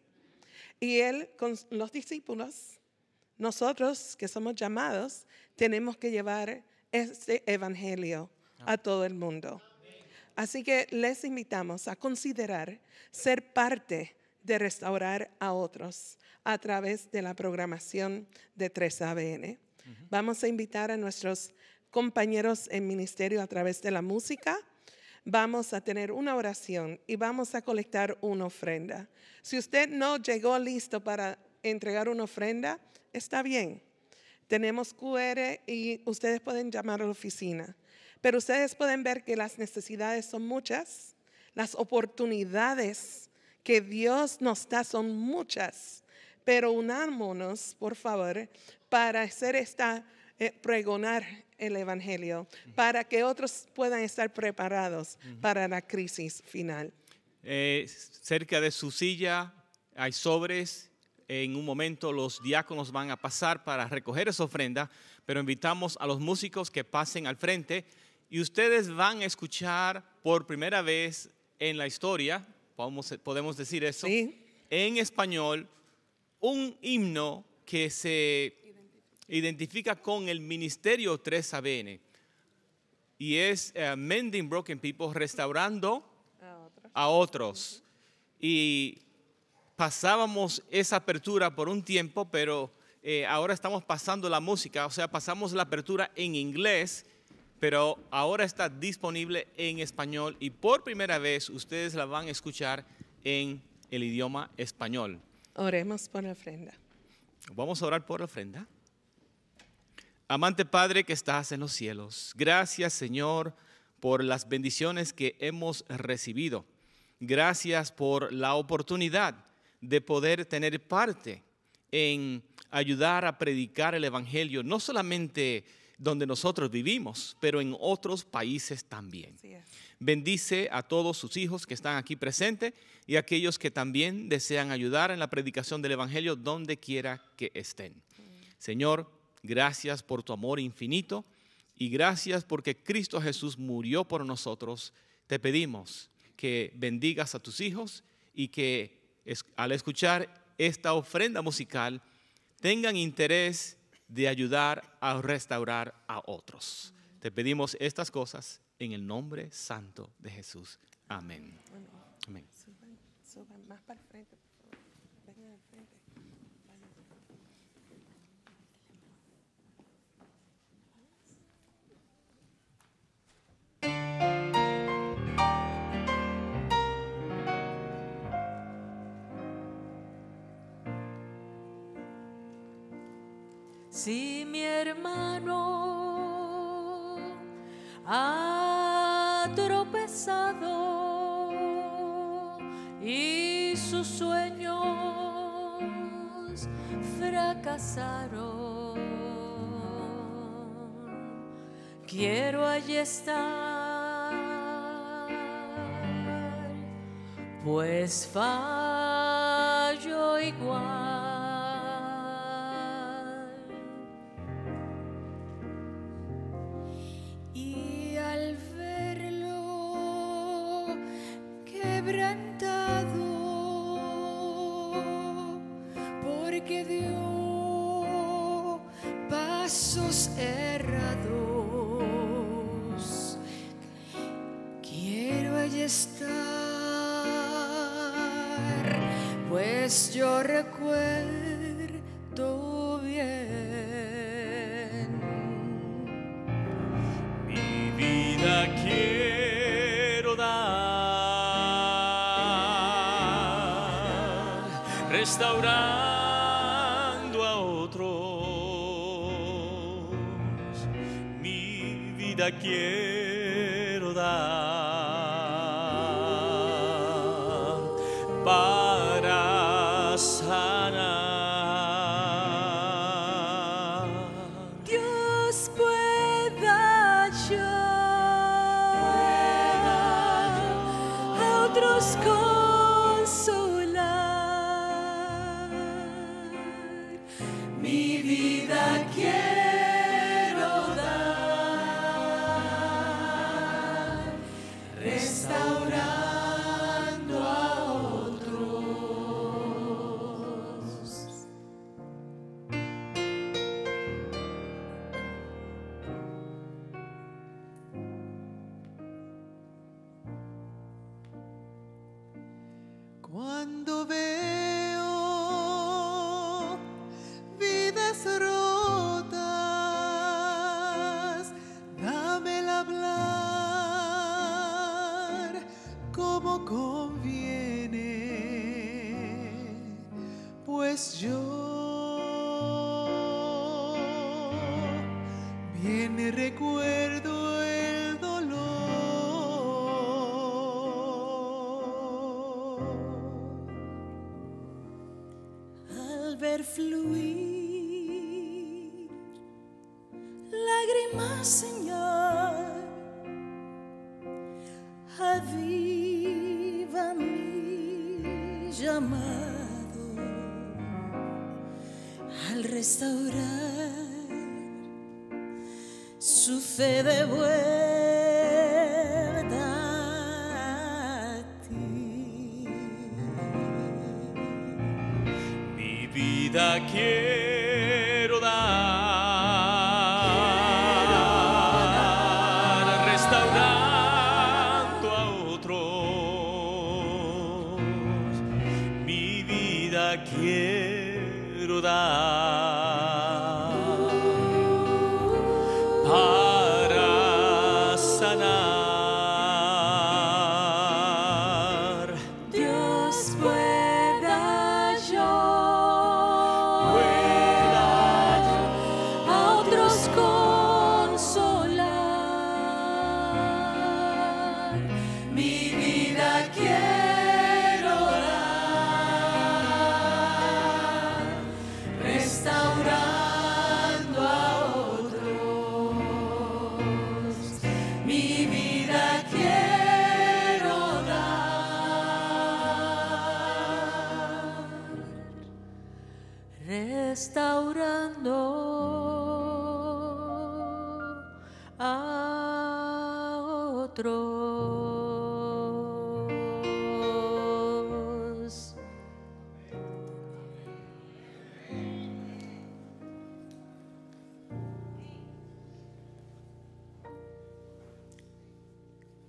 Speaker 4: Y él con los discípulos, nosotros que somos llamados, tenemos que llevar este evangelio a todo el mundo. Así que les invitamos a considerar ser parte de restaurar a otros a través de la programación de 3ABN. Vamos a invitar a nuestros compañeros en ministerio a través de la música. Vamos a tener una oración y vamos a colectar una ofrenda. Si usted no llegó listo para entregar una ofrenda, está bien. Tenemos QR y ustedes pueden llamar a la oficina. Pero ustedes pueden ver que las necesidades son muchas, las oportunidades que Dios nos da son muchas. Pero unámonos, por favor, para hacer esta, eh, pregonar el Evangelio, para que otros puedan estar preparados para la crisis final.
Speaker 3: Eh, cerca de su silla hay sobres. En un momento los diáconos van a pasar para recoger esa ofrenda, pero invitamos a los músicos que pasen al frente y ustedes van a escuchar por primera vez en la historia, podemos, podemos decir eso, en español, un himno que se identifica con el ministerio 3ABN y es eh, Mending Broken People, restaurando a otros. Y pasábamos esa apertura por un tiempo, pero eh, ahora estamos pasando la música, o sea, pasamos la apertura en inglés, pero ahora está disponible en español y por primera vez ustedes la van a escuchar en el idioma español.
Speaker 4: Oremos por la ofrenda.
Speaker 3: Vamos a orar por la ofrenda. Amante Padre que estás en los cielos, gracias Señor por las bendiciones que hemos recibido. Gracias por la oportunidad de poder tener parte en ayudar a predicar el Evangelio, no solamente donde nosotros vivimos, pero en otros países también. Bendice a todos sus hijos que están aquí presentes y a aquellos que también desean ayudar en la predicación del Evangelio donde quiera que estén. Señor, Gracias por tu amor infinito y gracias porque Cristo Jesús murió por nosotros. Te pedimos que bendigas a tus hijos y que al escuchar esta ofrenda musical tengan interés de ayudar a restaurar a otros. Te pedimos estas cosas en el nombre santo de Jesús. Amén.
Speaker 7: si mi hermano ha tropezado y
Speaker 10: sus sueños fracasaron,
Speaker 7: quiero allí estar, pues fallo igual.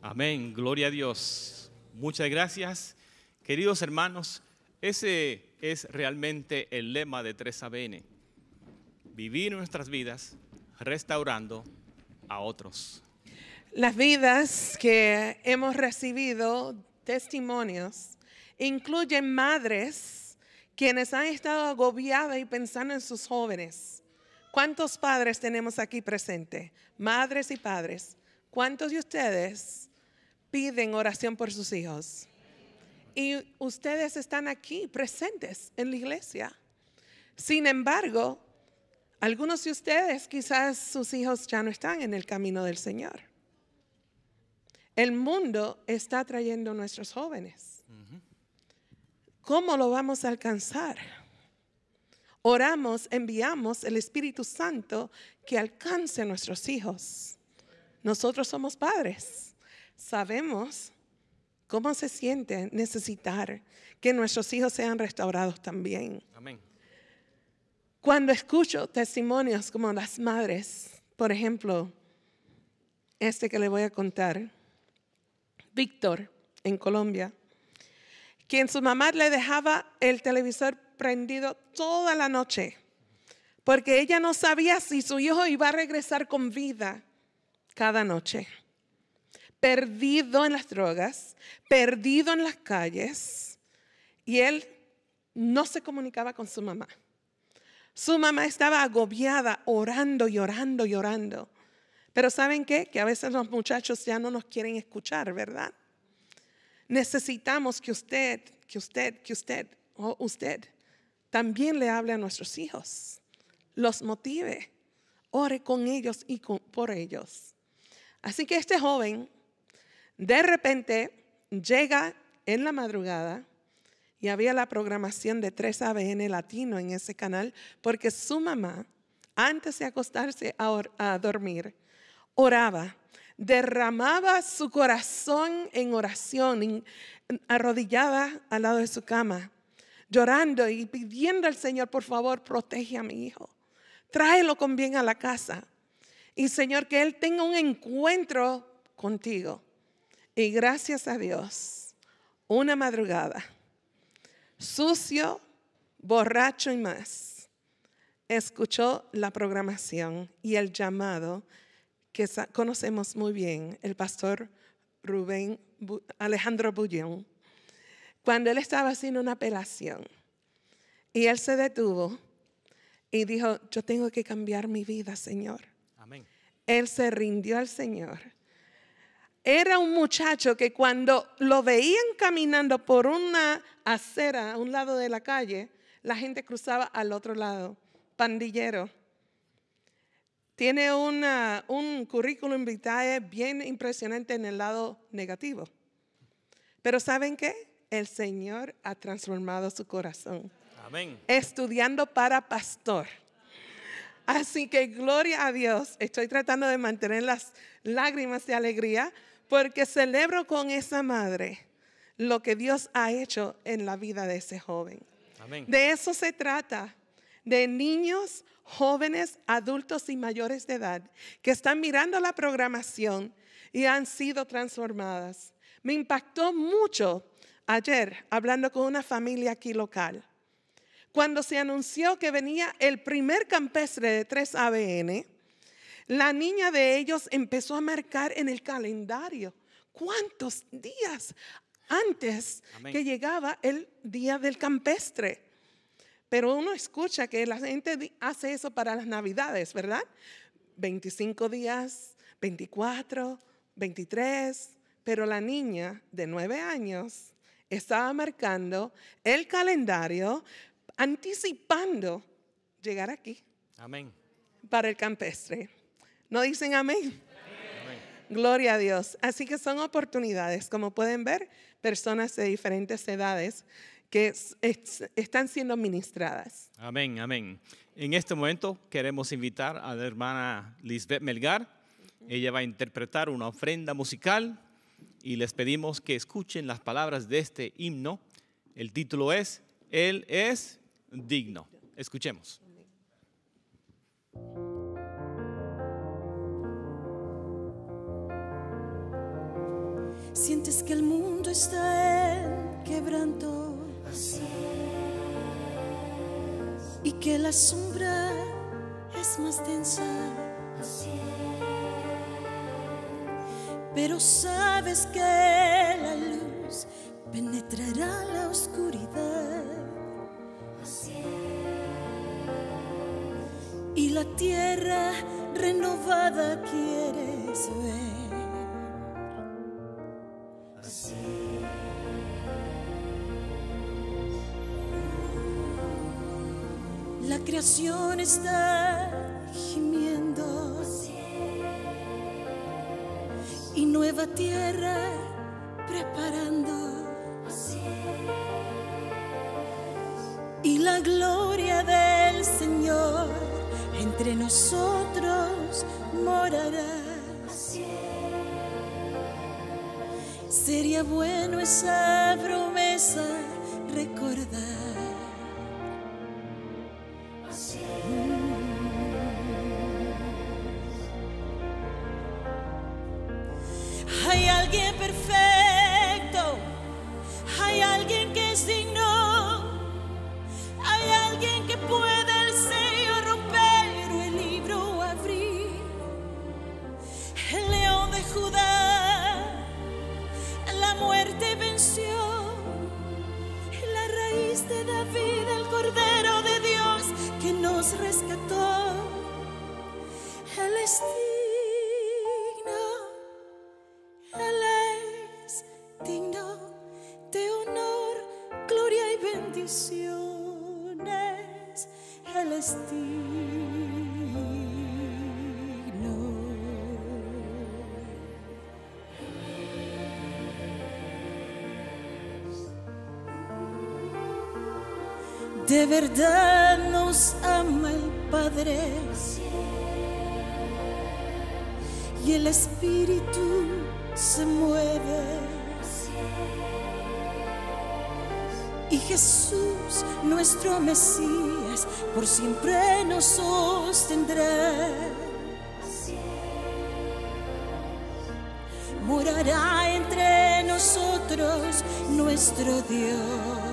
Speaker 3: Amén, gloria a Dios. Muchas gracias. Queridos hermanos, ese es realmente el lema de 3ABN. Vivir nuestras vidas restaurando a otros.
Speaker 4: Las vidas que hemos recibido, testimonios, incluyen madres quienes han estado agobiadas y pensando en sus jóvenes. ¿Cuántos padres tenemos aquí presente? Madres y padres. ¿Cuántos de ustedes piden oración por sus hijos? Y ustedes están aquí presentes en la iglesia. Sin embargo, algunos de ustedes quizás sus hijos ya no están en el camino del Señor. El mundo está trayendo a nuestros jóvenes. ¿Cómo lo vamos a alcanzar? Oramos, enviamos el Espíritu Santo que alcance a nuestros hijos. Nosotros somos padres. Sabemos cómo se siente necesitar que nuestros hijos sean restaurados también. Amén. Cuando escucho testimonios como las madres, por ejemplo, este que le voy a contar, Víctor, en Colombia, quien su mamá le dejaba el televisor prendido toda la noche, porque ella no sabía si su hijo iba a regresar con vida cada noche. Perdido en las drogas, perdido en las calles, y él no se comunicaba con su mamá. Su mamá estaba agobiada, orando llorando, llorando. Pero ¿saben qué? Que a veces los muchachos ya no nos quieren escuchar, ¿verdad? Necesitamos que usted, que usted, que usted, o usted, también le hable a nuestros hijos, los motive, ore con ellos y por ellos. Así que este joven, de repente, llega en la madrugada y había la programación de 3 ABN Latino en ese canal porque su mamá, antes de acostarse a dormir, oraba, derramaba su corazón en oración, arrodillada al lado de su cama, llorando y pidiendo al Señor, por favor, protege a mi hijo, tráelo con bien a la casa. Y Señor, que Él tenga un encuentro contigo. Y gracias a Dios, una madrugada, sucio, borracho y más, escuchó la programación y el llamado que conocemos muy bien, el pastor Rubén Alejandro Bullón, cuando él estaba haciendo una apelación y él se detuvo y dijo, yo tengo que cambiar mi vida, Señor. Él se rindió al Señor. Era un muchacho que cuando lo veían caminando por una acera a un lado de la calle, la gente cruzaba al otro lado, pandillero tiene un currículum vitae bien impresionante en el lado negativo. Pero ¿saben qué? El Señor ha transformado su corazón. Amén. Estudiando para pastor. Así que gloria a Dios. Estoy tratando de mantener las lágrimas de alegría porque celebro con esa madre lo que Dios ha hecho en la vida de ese joven. Amén. De eso se trata de niños, jóvenes, adultos y mayores de edad que están mirando la programación y han sido transformadas. Me impactó mucho ayer hablando con una familia aquí local. Cuando se anunció que venía el primer campestre de 3ABN, la niña de ellos empezó a marcar en el calendario cuántos días antes que llegaba el día del campestre. Pero uno escucha que la gente hace eso para las navidades, ¿verdad? 25 días, 24, 23, pero la niña de 9 años estaba marcando el calendario anticipando llegar aquí. Amén. Para el campestre. ¿No dicen amén? amén? Gloria a Dios. Así que son oportunidades, como pueden ver, personas de diferentes edades que están siendo ministradas.
Speaker 3: Amén, amén. En este momento queremos invitar a la hermana Lisbeth Melgar. Ella va a interpretar una ofrenda musical y les pedimos que escuchen las palabras de este himno. El título es Él es digno. Escuchemos.
Speaker 10: Sientes que el mundo está en quebranto y que la sombra es más densa. Pero sabes que la luz penetrará la oscuridad. Y la tierra renovada quieres ver. está gimiendo y nueva tierra preparando y la gloria del Señor entre nosotros morará. Sería bueno esa promesa
Speaker 5: recordar.
Speaker 10: De verdad nos ama el Padre y el Espíritu se mueve. Jesús, nuestro Mesías, por siempre nos sostendrá. Morará entre nosotros nuestro Dios.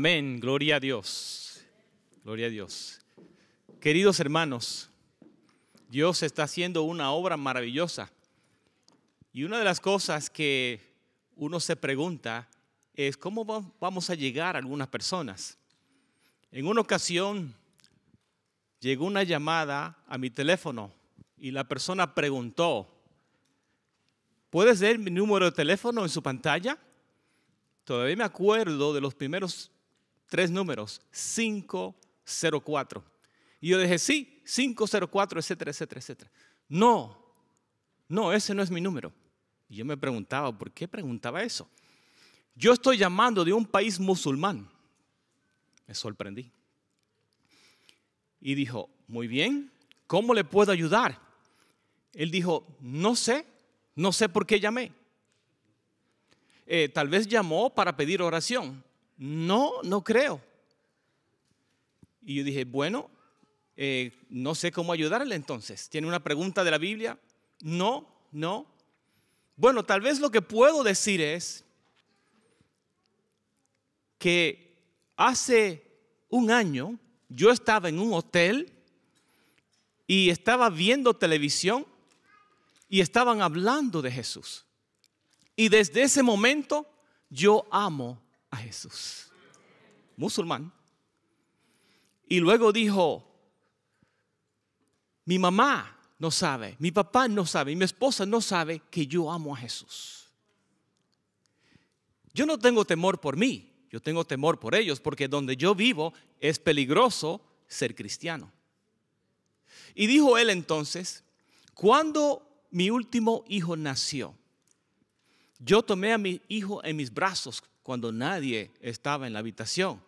Speaker 3: Amén, gloria a Dios, gloria a Dios. Queridos hermanos, Dios está haciendo una obra maravillosa. Y una de las cosas que uno se pregunta es cómo vamos a llegar a algunas personas. En una ocasión llegó una llamada a mi teléfono y la persona preguntó, ¿puedes ver mi número de teléfono en su pantalla? Todavía me acuerdo de los primeros tres números, 504. Y yo dije, sí, 504, etcétera, etcétera, etcétera. No, no, ese no es mi número. Y yo me preguntaba, ¿por qué preguntaba eso? Yo estoy llamando de un país musulmán. Me sorprendí. Y dijo, muy bien, ¿cómo le puedo ayudar? Él dijo, no sé, no sé por qué llamé. Eh, tal vez llamó para pedir oración no, no creo. Y yo dije, bueno, eh, no sé cómo ayudarle entonces. ¿Tiene una pregunta de la Biblia? No, no. Bueno, tal vez lo que puedo decir es que hace un año yo estaba en un hotel y estaba viendo televisión y estaban hablando de Jesús. Y desde ese momento yo amo a Jesús, musulmán. Y luego dijo, mi mamá no sabe, mi papá no sabe, mi esposa no sabe que yo amo a Jesús. Yo no tengo temor por mí, yo tengo temor por ellos, porque donde yo vivo es peligroso ser cristiano. Y dijo él entonces, cuando mi último hijo nació, yo tomé a mi hijo en mis brazos cuando nadie estaba en la habitación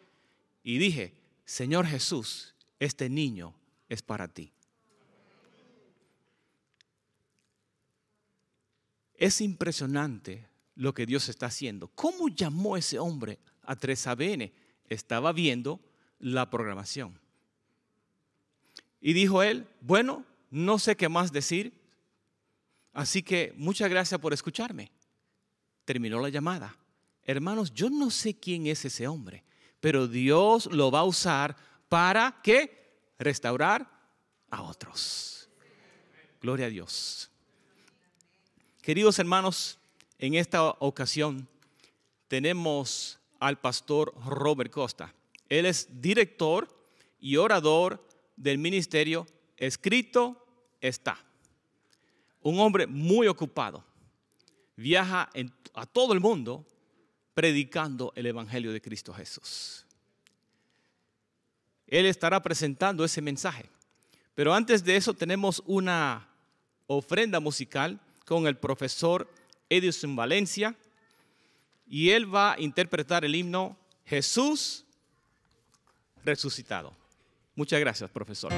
Speaker 3: y dije, Señor Jesús, este niño es para ti. Es impresionante lo que Dios está haciendo. ¿Cómo llamó ese hombre a 3ABN? Estaba viendo la programación. Y dijo él, bueno, no sé qué más decir, así que muchas gracias por escucharme. Terminó la llamada. Hermanos, yo no sé quién es ese hombre, pero Dios lo va a usar para ¿qué? restaurar a otros. Gloria a Dios. Queridos hermanos, en esta ocasión tenemos al pastor Robert Costa. Él es director y orador del ministerio Escrito está. Un hombre muy ocupado. Viaja a todo el mundo predicando el Evangelio de Cristo Jesús. Él estará presentando ese mensaje. Pero antes de eso tenemos una ofrenda musical con el profesor Edison Valencia y él va a interpretar el himno Jesús resucitado. Muchas gracias, profesor.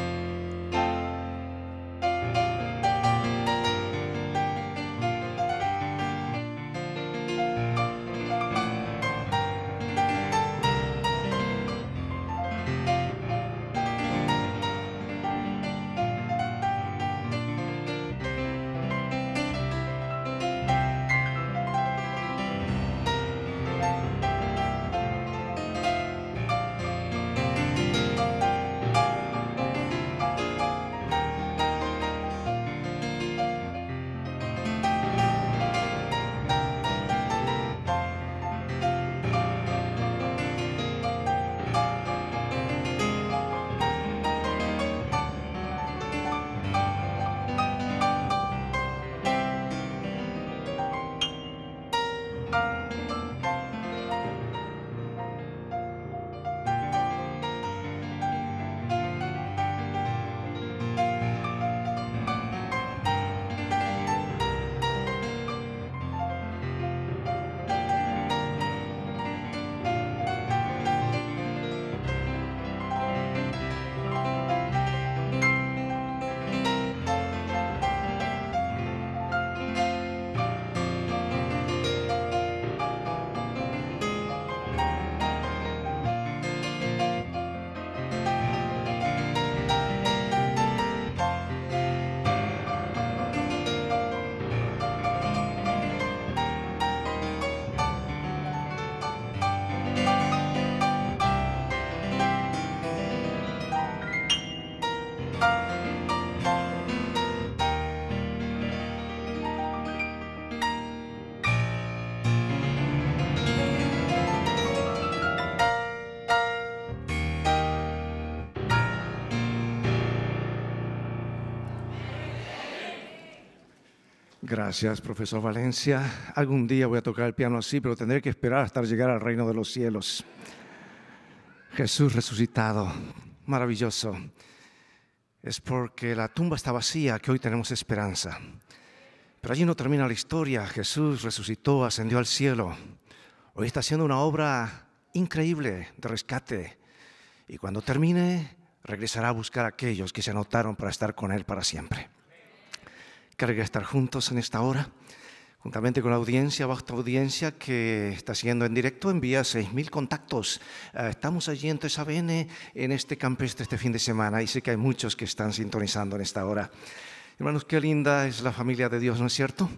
Speaker 11: Gracias, profesor Valencia. Algún día voy a tocar el piano así, pero tendré que esperar hasta llegar al reino de los cielos. Jesús resucitado, maravilloso. Es porque la tumba está vacía que hoy tenemos esperanza. Pero allí no termina la historia. Jesús resucitó, ascendió al cielo. Hoy está haciendo una obra increíble de rescate. Y cuando termine, regresará a buscar a aquellos que se anotaron para estar con Él para siempre. Qué estar juntos en esta hora, juntamente con la audiencia, vasta audiencia que está siguiendo en directo, envía 6.000 contactos. Ah, estamos allí en TSABN en este campestre este fin de semana y sé que hay muchos que están sintonizando en esta hora. Hermanos, qué linda es la familia de Dios, ¿no es cierto?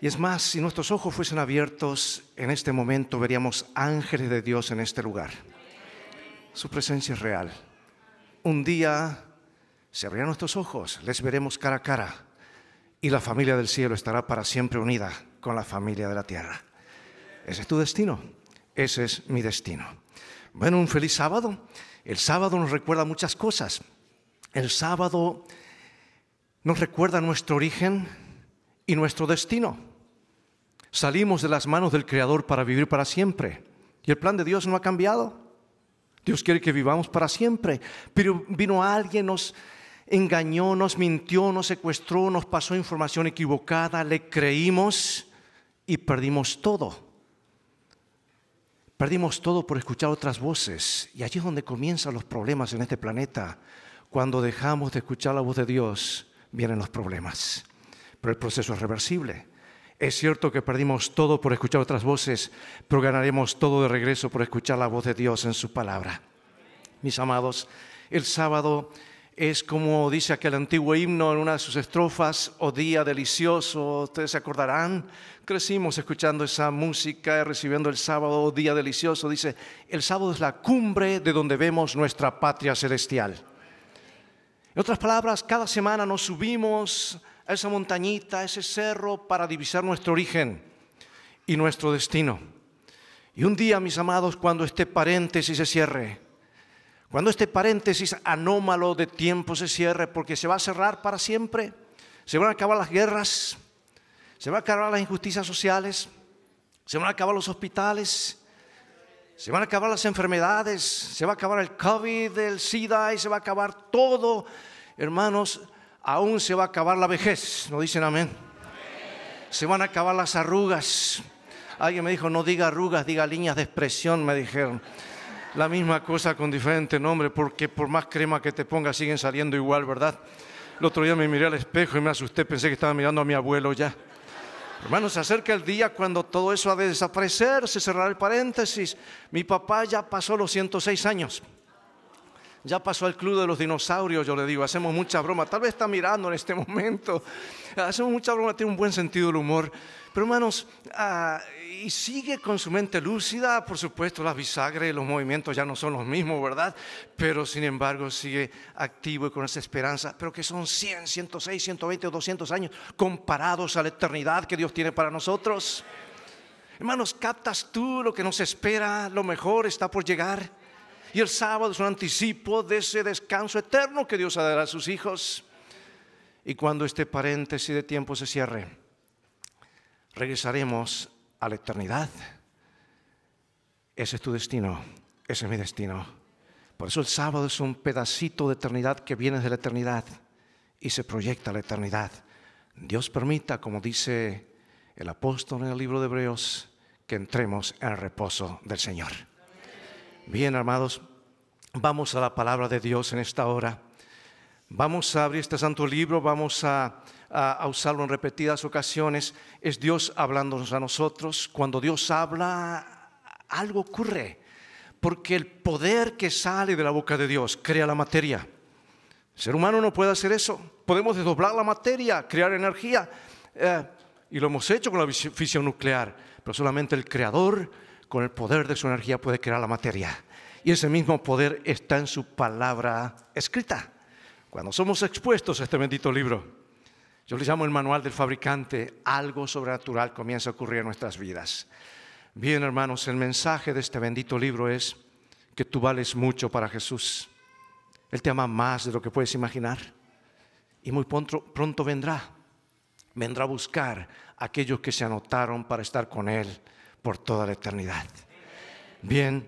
Speaker 11: Y es más, si nuestros ojos fuesen abiertos en este momento, veríamos ángeles de Dios en este lugar. Su presencia es real. Un día se abrirán nuestros ojos, les veremos cara a cara y la familia del cielo estará para siempre unida con la familia de la tierra. Ese es tu destino, ese es mi destino. Bueno, un feliz sábado. El sábado nos recuerda muchas cosas. El sábado nos recuerda nuestro origen y nuestro destino. Salimos de las manos del Creador para vivir para siempre. Y el plan de Dios no ha cambiado. Dios quiere que vivamos para siempre. Pero vino alguien, nos engañó, nos mintió, nos secuestró, nos pasó información equivocada, le creímos y perdimos todo. Perdimos todo por escuchar otras voces. Y allí es donde comienzan los problemas en este planeta. Cuando dejamos de escuchar la voz de Dios, vienen los problemas. Pero el proceso es reversible. Es cierto que perdimos todo por escuchar otras voces, pero ganaremos todo de regreso por escuchar la voz de Dios en su palabra. Mis amados, el sábado es como dice aquel antiguo himno en una de sus estrofas, oh día delicioso, ustedes se acordarán, crecimos escuchando esa música, y recibiendo el sábado, oh día delicioso, dice, el sábado es la cumbre de donde vemos nuestra patria celestial. En otras palabras, cada semana nos subimos a esa montañita, a ese cerro, para divisar nuestro origen y nuestro destino. Y un día, mis amados, cuando este paréntesis se cierre, cuando este paréntesis anómalo de tiempo se cierre, porque se va a cerrar para siempre, se van a acabar las guerras, se van a acabar las injusticias sociales, se van a acabar los hospitales, se van a acabar las enfermedades, se va a acabar el COVID, el SIDA y se va a acabar todo. Hermanos, aún se va a acabar la vejez, ¿no dicen amén? Se van a acabar las arrugas. Alguien me dijo, no diga arrugas, diga líneas de expresión, me dijeron la misma cosa con diferente nombre, porque por más crema que te pongas siguen saliendo igual, ¿verdad? El otro día me miré al espejo y me asusté, pensé que estaba mirando a mi abuelo ya. Hermanos, se acerca el día cuando todo eso ha de desaparecer, se cerrará el paréntesis. Mi papá ya pasó los 106 años. Ya pasó al club de los dinosaurios, yo le digo, hacemos mucha broma. Tal vez está mirando en este momento. Hacemos mucha broma, tiene un buen sentido del humor. Pero hermanos, ah, y sigue con su mente lúcida, por supuesto las bisagras y los movimientos ya no son los mismos, ¿verdad? Pero sin embargo sigue activo y con esa esperanza, pero que son 100, 106, 120 o 200 años comparados a la eternidad que Dios tiene para nosotros. Hermanos, captas tú lo que nos espera, lo mejor está por llegar. Y el sábado es un anticipo de ese descanso eterno que Dios dará a sus hijos. Y cuando este paréntesis de tiempo se cierre, regresaremos a la eternidad. Ese es tu destino, ese es mi destino. Por eso el sábado es un pedacito de eternidad que viene de la eternidad y se proyecta a la eternidad. Dios permita, como dice el apóstol en el libro de Hebreos, que entremos en el reposo del Señor. Bien, amados, vamos a la palabra de Dios en esta hora. Vamos a abrir este santo libro, vamos a a, usarlo en repetidas ocasiones, es Dios hablándonos a nosotros. Cuando Dios habla, algo ocurre, porque el poder que sale de la boca de Dios crea la materia. El ser humano no puede hacer eso. Podemos desdoblar la materia, crear energía, eh, y lo hemos hecho con la fisión nuclear, pero solamente el creador, con el poder de su energía, puede crear la materia. Y ese mismo poder está en su palabra escrita. Cuando somos expuestos a este bendito libro, yo le llamo el manual del fabricante, algo sobrenatural comienza a ocurrir en nuestras vidas. Bien, hermanos, el mensaje de este bendito libro es que tú vales mucho para Jesús. Él te ama más de lo que puedes imaginar. Y muy pronto, vendrá. Vendrá a buscar a aquellos que se anotaron para estar con Él por toda la eternidad. Bien,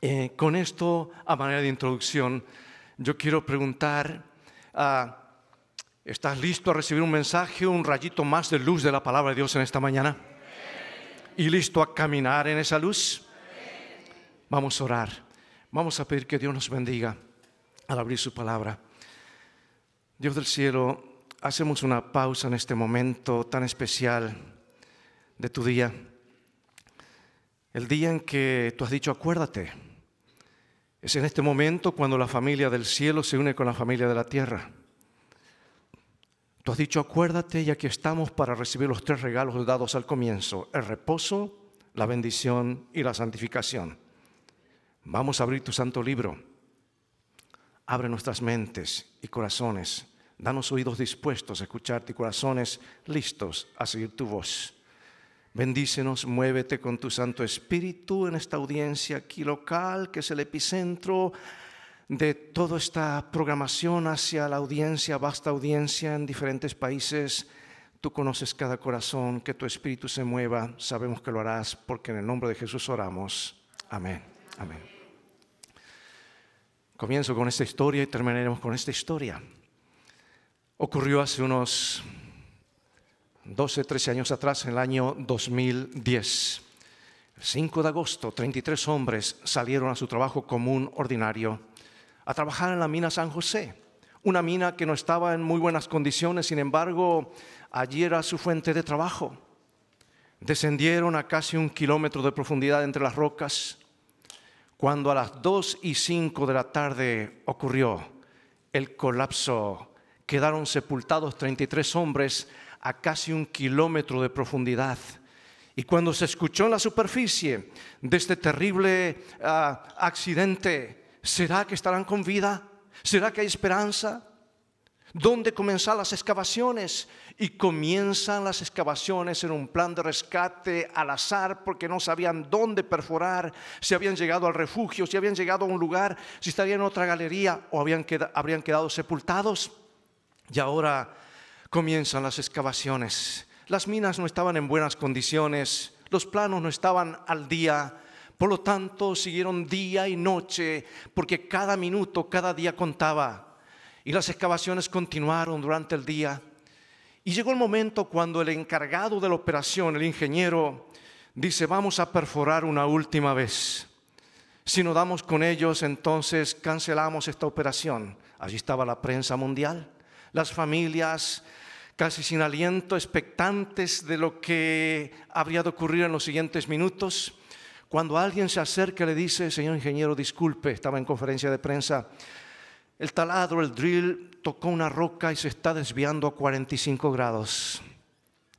Speaker 11: eh, con esto a manera de introducción, yo quiero preguntar... a ¿Estás listo a recibir un mensaje, un rayito más de luz de la palabra de Dios en esta mañana? ¿Y listo a caminar en esa luz? Vamos a orar. Vamos a pedir que Dios nos bendiga al abrir su palabra. Dios del cielo, hacemos una pausa en este momento tan especial de tu día. El día en que tú has dicho, acuérdate. Es en este momento cuando la familia del cielo se une con la familia de la tierra. Tú has dicho, acuérdate, y aquí estamos para recibir los tres regalos dados al comienzo, el reposo, la bendición y la santificación. Vamos a abrir tu santo libro. Abre nuestras mentes y corazones. Danos oídos dispuestos a escucharte y corazones listos a seguir tu voz. Bendícenos, muévete con tu Santo Espíritu en esta audiencia aquí local, que es el epicentro de toda esta programación hacia la audiencia, vasta audiencia en diferentes países. Tú conoces cada corazón, que tu espíritu se mueva. Sabemos que lo harás porque en el nombre de Jesús oramos. Amén. Amén. Comienzo con esta historia y terminaremos con esta historia. Ocurrió hace unos 12, 13 años atrás, en el año 2010. El 5 de agosto, 33 hombres salieron a su trabajo común ordinario a trabajar en la mina San José, una mina que no estaba en muy buenas condiciones, sin embargo, allí era su fuente de trabajo. Descendieron a casi un kilómetro de profundidad entre las rocas, cuando a las 2 y 5 de la tarde ocurrió el colapso. Quedaron sepultados 33 hombres a casi un kilómetro de profundidad. Y cuando se escuchó en la superficie de este terrible ah, accidente, ¿Será que estarán con vida? ¿Será que hay esperanza? ¿Dónde comenzar las excavaciones? Y comienzan las excavaciones en un plan de rescate al azar porque no sabían dónde perforar, si habían llegado al refugio, si habían llegado a un lugar, si estarían en otra galería o habían habrían quedado sepultados. Y ahora comienzan las excavaciones. Las minas no estaban en buenas condiciones, los planos no estaban al día, por lo tanto, siguieron día y noche, porque cada minuto, cada día contaba. Y las excavaciones continuaron durante el día. Y llegó el momento cuando el encargado de la operación, el ingeniero, dice, vamos a perforar una última vez. Si no damos con ellos, entonces cancelamos esta operación. Allí estaba la prensa mundial, las familias casi sin aliento, expectantes de lo que habría de ocurrir en los siguientes minutos. Cuando alguien se acerca y le dice, señor ingeniero, disculpe, estaba en conferencia de prensa, el taladro, el drill, tocó una roca y se está desviando a 45 grados.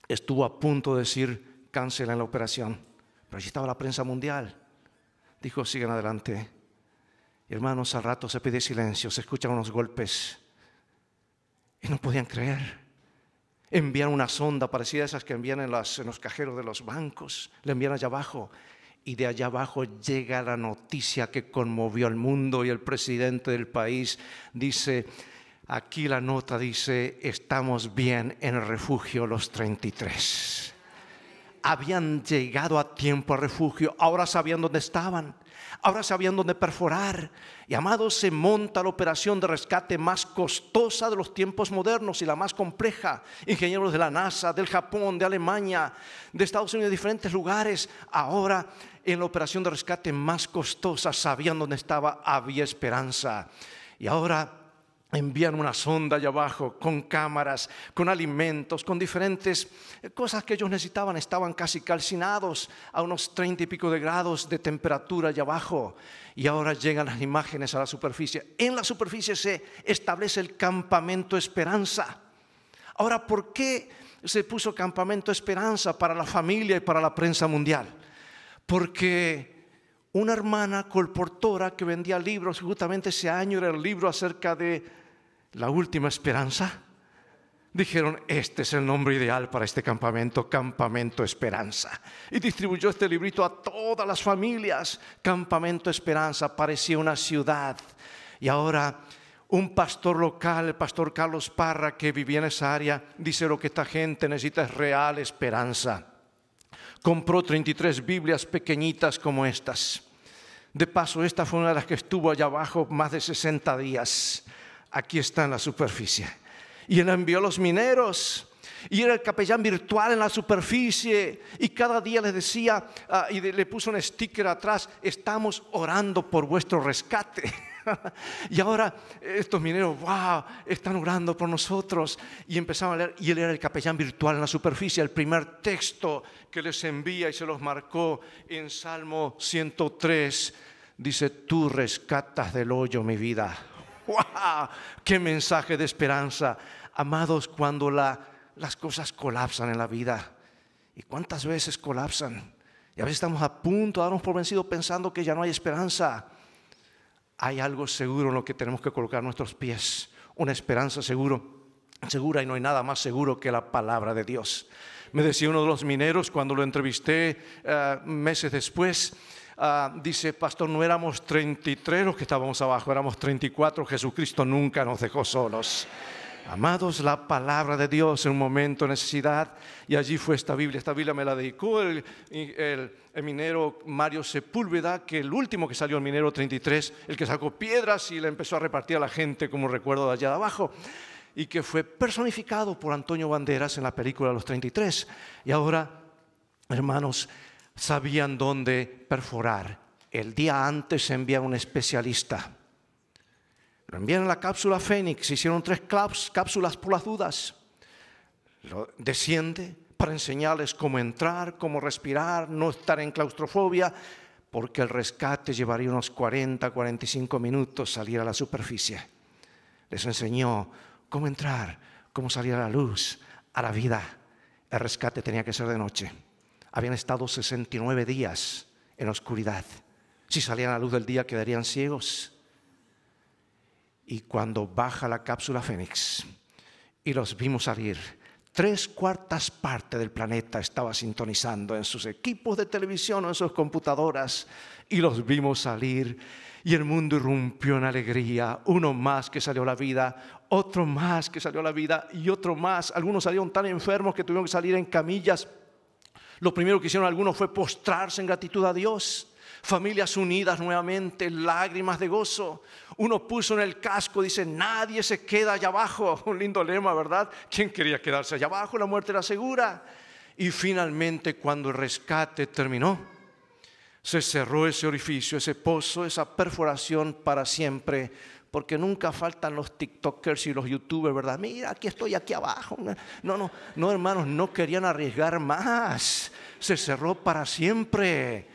Speaker 11: Estuvo a punto de decir, en la operación. Pero allí estaba la prensa mundial. Dijo, sigan adelante. Y hermanos, al rato se pide silencio, se escuchan unos golpes. Y no podían creer. Envían una sonda parecida a esas que envían en los cajeros de los bancos. Le envían allá abajo y de allá abajo llega la noticia que conmovió al mundo y el presidente del país dice, aquí la nota dice, estamos bien en el refugio los 33. Habían llegado a tiempo a refugio, ahora sabían dónde estaban. Ahora sabían dónde perforar. Y amados, se monta la operación de rescate más costosa de los tiempos modernos y la más compleja. Ingenieros de la NASA, del Japón, de Alemania, de Estados Unidos, de diferentes lugares. Ahora en la operación de rescate más costosa sabían dónde estaba, había esperanza. Y ahora envían una sonda allá abajo con cámaras, con alimentos, con diferentes eh, cosas que ellos necesitaban. Estaban casi calcinados a unos treinta y pico de grados de temperatura allá abajo. Y ahora llegan las imágenes a la superficie. En la superficie se establece el campamento Esperanza. Ahora, ¿por qué se puso campamento Esperanza para la familia y para la prensa mundial? Porque una hermana colportora que vendía libros, justamente ese año era el libro acerca de la última esperanza. Dijeron, este es el nombre ideal para este campamento, Campamento Esperanza. Y distribuyó este librito a todas las familias. Campamento Esperanza parecía una ciudad. Y ahora un pastor local, el pastor Carlos Parra, que vivía en esa área, dice lo que esta gente necesita es real esperanza compró 33 Biblias pequeñitas como estas. De paso, esta fue una de las que estuvo allá abajo más de 60 días. Aquí está en la superficie. Y él envió los mineros. Y era el capellán virtual en la superficie. Y cada día le decía, ah, y le puso un sticker atrás, estamos orando por vuestro rescate. y ahora estos mineros, wow, están orando por nosotros. Y empezamos a leer, y él era el capellán virtual en la superficie, el primer texto que les envía y se los marcó en Salmo 103. Dice, tú rescatas del hoyo mi vida. ¡Wow! ¡Qué mensaje de esperanza! Amados, cuando las cosas colapsan en la vida, ¿y cuántas veces colapsan? Y a veces estamos a punto de darnos por vencido pensando que ya no hay esperanza hay algo seguro en lo que tenemos que colocar nuestros pies, una esperanza seguro, segura y no hay nada más seguro que la palabra de Dios. Me decía uno de los mineros cuando lo entrevisté eh, meses después, eh, dice, pastor, no éramos 33 los que estábamos abajo, éramos 34, Jesucristo nunca nos dejó solos. Amados, la palabra de Dios en un momento de necesidad, y allí fue esta Biblia. Esta Biblia me la dedicó el, minero Mario Sepúlveda, que el último que salió, el minero 33, el que sacó piedras y le empezó a repartir a la gente, como recuerdo de allá de abajo, y que fue personificado por Antonio Banderas en la película Los 33. Y ahora, hermanos, sabían dónde perforar. El día antes se envía un especialista lo envían a la cápsula Fénix, hicieron tres cápsulas por las dudas. Lo desciende para enseñarles cómo entrar, cómo respirar, no estar en claustrofobia, porque el rescate llevaría unos 40, 45 minutos salir a la superficie. Les enseñó cómo entrar, cómo salir a la luz, a la vida. El rescate tenía que ser de noche. Habían estado 69 días en oscuridad. Si salían a la luz del día quedarían ciegos y cuando baja la cápsula Fénix y los vimos salir, tres cuartas partes del planeta estaba sintonizando en sus equipos de televisión o en sus computadoras y los vimos salir y el mundo irrumpió en alegría. Uno más que salió a la vida, otro más que salió a la vida y otro más. Algunos salieron tan enfermos que tuvieron que salir en camillas. Lo primero que hicieron algunos fue postrarse en gratitud a Dios familias unidas nuevamente, lágrimas de gozo. Uno puso en el casco, dice, nadie se queda allá abajo. Un lindo lema, ¿verdad? ¿Quién quería quedarse allá abajo? La muerte era segura. Y finalmente, cuando el rescate terminó, se cerró ese orificio, ese pozo, esa perforación para siempre porque nunca faltan los TikTokers y los YouTubers, ¿verdad? Mira, aquí estoy, aquí abajo. No, no, no, hermanos, no querían arriesgar más. Se cerró para siempre.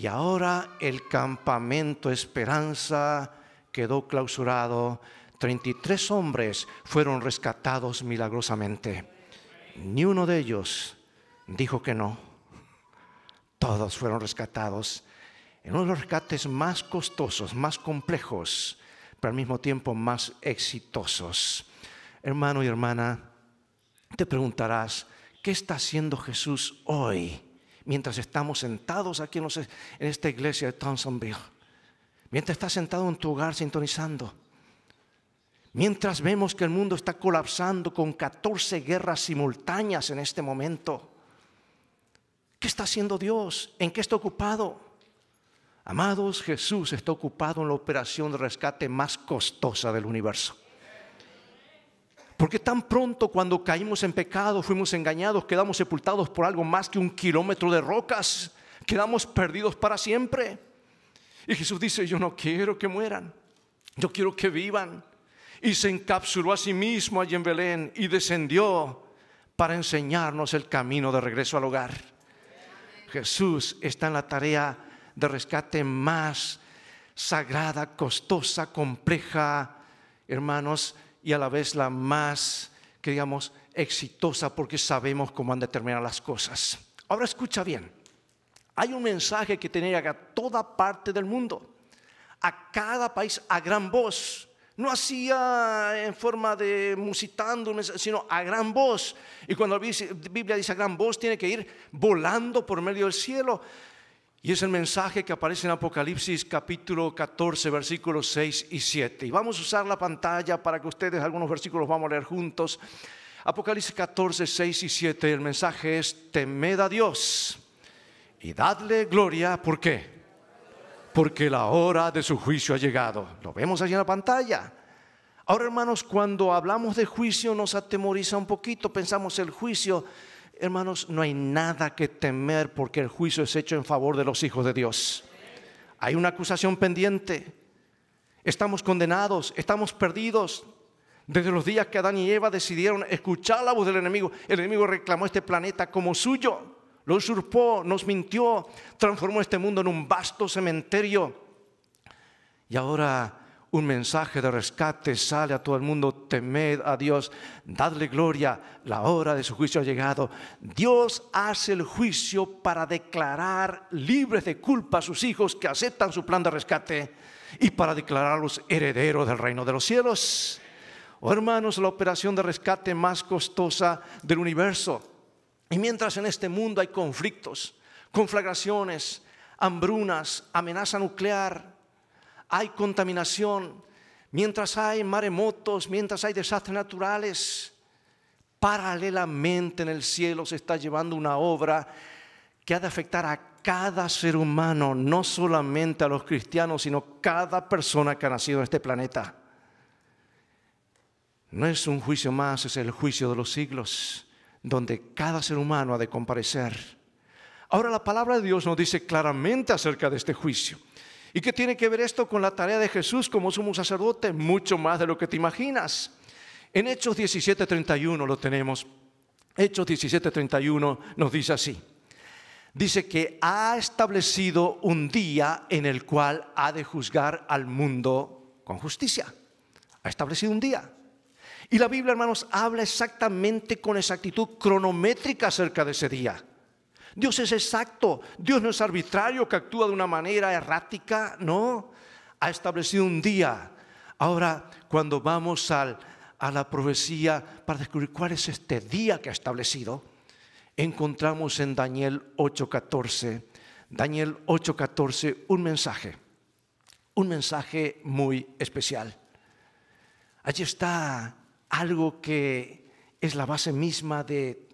Speaker 11: Y ahora el campamento Esperanza quedó clausurado. 33 hombres fueron rescatados milagrosamente. Ni uno de ellos dijo que no. Todos fueron rescatados. En uno de los rescates más costosos, más complejos, pero al mismo tiempo más exitosos. Hermano y hermana, te preguntarás, ¿qué está haciendo Jesús hoy? mientras estamos sentados aquí en, esta iglesia de Thompsonville, mientras estás sentado en tu hogar sintonizando, mientras vemos que el mundo está colapsando con 14 guerras simultáneas en este momento. ¿Qué está haciendo Dios? ¿En qué está ocupado? Amados, Jesús está ocupado en la operación de rescate más costosa del universo. Porque tan pronto cuando caímos en pecado, fuimos engañados, quedamos sepultados por algo más que un kilómetro de rocas, quedamos perdidos para siempre. Y Jesús dice, yo no quiero que mueran, yo quiero que vivan. Y se encapsuló a sí mismo allí en Belén y descendió para enseñarnos el camino de regreso al hogar. Jesús está en la tarea de rescate más sagrada, costosa, compleja, hermanos, y a la vez la más, que digamos, exitosa porque sabemos cómo han determinado las cosas. Ahora escucha bien, hay un mensaje que tenía a toda parte del mundo, a cada país, a gran voz. No hacía ah, en forma de musitando, sino a gran voz. Y cuando la Biblia dice a gran voz, tiene que ir volando por medio del cielo. Y es el mensaje que aparece en Apocalipsis capítulo 14, versículos 6 y 7. Y vamos a usar la pantalla para que ustedes algunos versículos vamos a leer juntos. Apocalipsis 14, 6 y 7, el mensaje es, temed a Dios y dadle gloria. ¿Por qué? Porque la hora de su juicio ha llegado. Lo vemos allí en la pantalla. Ahora, hermanos, cuando hablamos de juicio nos atemoriza un poquito, pensamos el juicio Hermanos, no hay nada que temer porque el juicio es hecho en favor de los hijos de Dios. Hay una acusación pendiente. Estamos condenados, estamos perdidos. Desde los días que Adán y Eva decidieron escuchar la voz del enemigo, el enemigo reclamó este planeta como suyo, lo usurpó, nos mintió, transformó este mundo en un vasto cementerio. Y ahora un mensaje de rescate sale a todo el mundo, temed a Dios, dadle gloria, la hora de su juicio ha llegado. Dios hace el juicio para declarar libres de culpa a sus hijos que aceptan su plan de rescate y para declararlos herederos del reino de los cielos. Oh, hermanos, la operación de rescate más costosa del universo. Y mientras en este mundo hay conflictos, conflagraciones, hambrunas, amenaza nuclear, hay contaminación, mientras hay maremotos, mientras hay desastres naturales, paralelamente en el cielo se está llevando una obra que ha de afectar a cada ser humano, no solamente a los cristianos, sino a cada persona que ha nacido en este planeta. No es un juicio más, es el juicio de los siglos, donde cada ser humano ha de comparecer. Ahora la palabra de Dios nos dice claramente acerca de este juicio. ¿Y qué tiene que ver esto con la tarea de Jesús como sumo sacerdote? Mucho más de lo que te imaginas. En Hechos 17:31 lo tenemos. Hechos 17:31 nos dice así. Dice que ha establecido un día en el cual ha de juzgar al mundo con justicia. Ha establecido un día. Y la Biblia, hermanos, habla exactamente con exactitud cronométrica acerca de ese día. Dios es exacto, Dios no es arbitrario que actúa de una manera errática, no, ha establecido un día. Ahora, cuando vamos a la profecía para descubrir cuál es este día que ha establecido, encontramos en Daniel 8:14, Daniel 8:14, un mensaje, un mensaje muy especial. Allí está algo que es la base misma de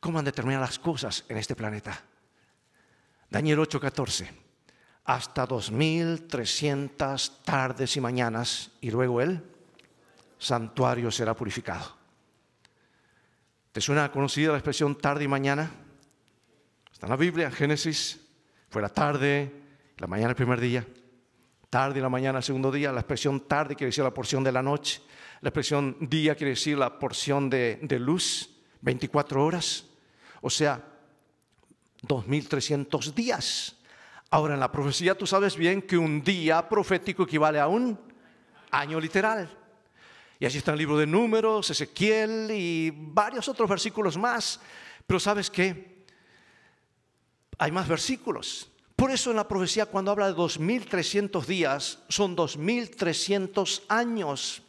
Speaker 11: cómo han determinado las cosas en este planeta. Daniel 8:14, hasta 2300 tardes y mañanas y luego el santuario será purificado. ¿Te suena conocida la expresión tarde y mañana? Está en la Biblia, en Génesis, fue la tarde, la mañana el primer día, tarde y la mañana el segundo día, la expresión tarde quiere decir la porción de la noche, la expresión día quiere decir la porción de, de luz, 24 horas, o sea, 2300 días. Ahora, en la profecía tú sabes bien que un día profético equivale a un año literal. Y así está el libro de números, Ezequiel y varios otros versículos más. Pero sabes qué? Hay más versículos. Por eso en la profecía cuando habla de 2300 días, son 2300 años.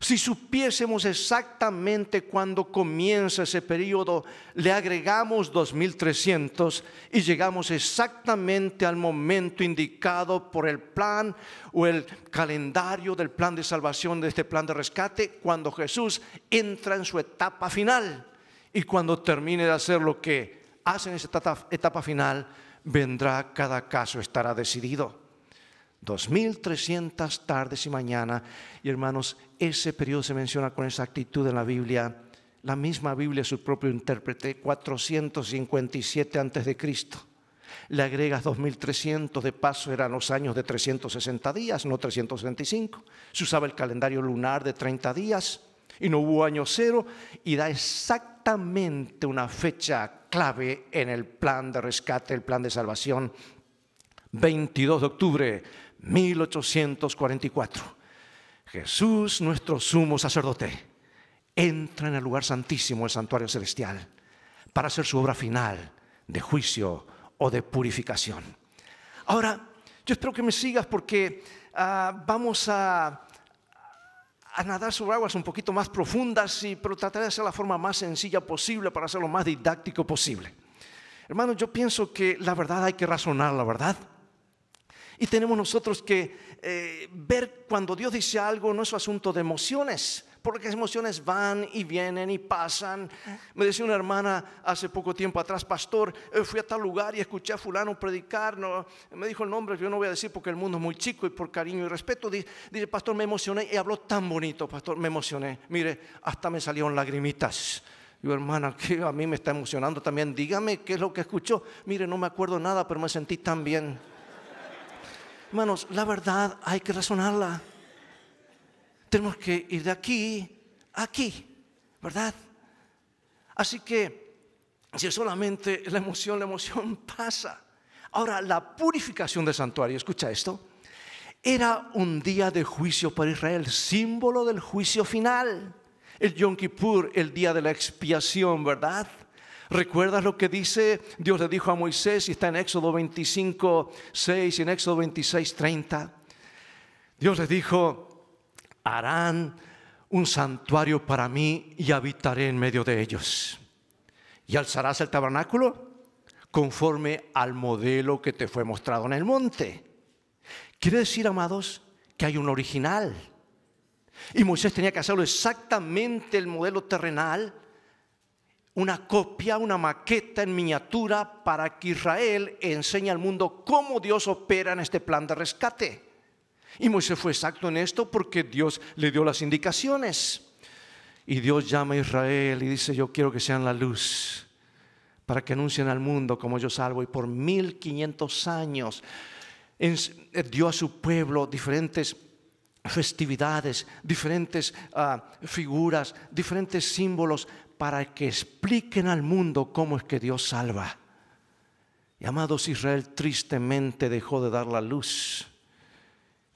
Speaker 11: Si supiésemos exactamente cuándo comienza ese periodo, le agregamos 2300 y llegamos exactamente al momento indicado por el plan o el calendario del plan de salvación de este plan de rescate, cuando Jesús entra en su etapa final. Y cuando termine de hacer lo que hace en esa etapa final, vendrá cada caso, estará decidido. 2.300 tardes y mañana. Y hermanos, ese periodo se menciona con exactitud en la Biblia. La misma Biblia su propio intérprete, 457 antes de Cristo. Le agregas 2300, de paso eran los años de 360 días, no 365. Se usaba el calendario lunar de 30 días y no hubo año cero y da exactamente una fecha clave en el plan de rescate, el plan de salvación, 22 de octubre 1844. Jesús, nuestro sumo sacerdote, entra en el lugar santísimo, el santuario celestial, para hacer su obra final de juicio o de purificación. Ahora, yo espero que me sigas porque ah, vamos a, nadar sobre aguas un poquito más profundas, y, pero trataré de hacer la forma más sencilla posible para hacerlo más didáctico posible. Hermano, yo pienso que la verdad hay que razonar la verdad. Y tenemos nosotros que eh, ver cuando Dios dice algo, no es asunto de emociones, porque las emociones van y vienen y pasan. Me decía una hermana hace poco tiempo atrás, pastor, eh, fui a tal lugar y escuché a fulano predicar, me dijo el nombre, yo no voy a decir porque el mundo es muy chico y por cariño y respeto, dice, pastor, me emocioné y habló tan bonito, pastor, me emocioné. Mire, hasta me salieron lagrimitas. Yo, hermana, que a mí me está emocionando también. Dígame qué es lo que escuchó. Mire, no me acuerdo nada, pero me sentí tan bien. Hermanos, la verdad hay que razonarla. Tenemos que ir de aquí a aquí, ¿verdad? Así que, si solamente la emoción, la emoción pasa. Ahora, la purificación del santuario, escucha esto, era un día de juicio para Israel, símbolo del juicio final. El Yom Kippur, el día de la expiación, ¿verdad? ¿Recuerdas lo que dice? Dios le dijo a Moisés y está en Éxodo 25, 6 y en Éxodo 26, 30. Dios les dijo, harán un santuario para mí y habitaré en medio de ellos. Y alzarás el tabernáculo conforme al modelo que te fue mostrado en el monte. Quiere decir, amados, que hay un original. Y Moisés tenía que hacerlo exactamente el modelo terrenal una copia, una maqueta en miniatura para que Israel enseñe al mundo cómo Dios opera en este plan de rescate. Y Moisés fue exacto en esto porque Dios le dio las indicaciones. Y Dios llama a Israel y dice, yo quiero que sean la luz para que anuncien al mundo como yo salvo. Y por 1500 años eh, dio a su pueblo diferentes festividades, diferentes ah, figuras, diferentes símbolos para que expliquen al mundo cómo es que Dios salva. Y amados, Israel tristemente dejó de dar la luz.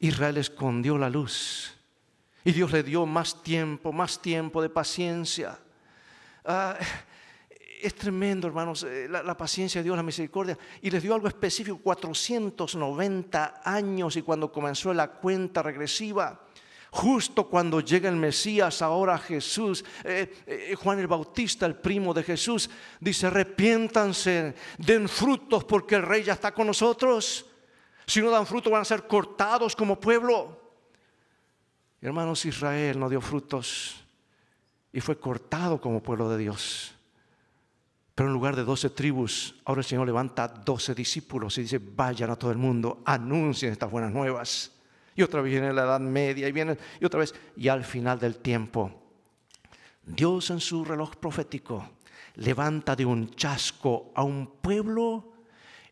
Speaker 11: Israel escondió la luz. Y Dios le dio más tiempo, más tiempo de paciencia. Ah, es tremendo, hermanos, eh, la, paciencia de Dios, la misericordia. Y les dio algo específico, 490 años y cuando comenzó la cuenta regresiva, Justo cuando llega el Mesías, ahora Jesús, eh, eh, Juan el Bautista, el primo de Jesús, dice, arrepiéntanse, den frutos porque el rey ya está con nosotros. Si no dan frutos van a ser cortados como pueblo. Hermanos, Israel no dio frutos y fue cortado como pueblo de Dios. Pero en lugar de doce tribus, ahora el Señor levanta doce discípulos y dice, vayan a todo el mundo, anuncien estas buenas nuevas y otra vez viene la Edad Media, y viene, y otra vez, y al final del tiempo, Dios en su reloj profético levanta de un chasco a un pueblo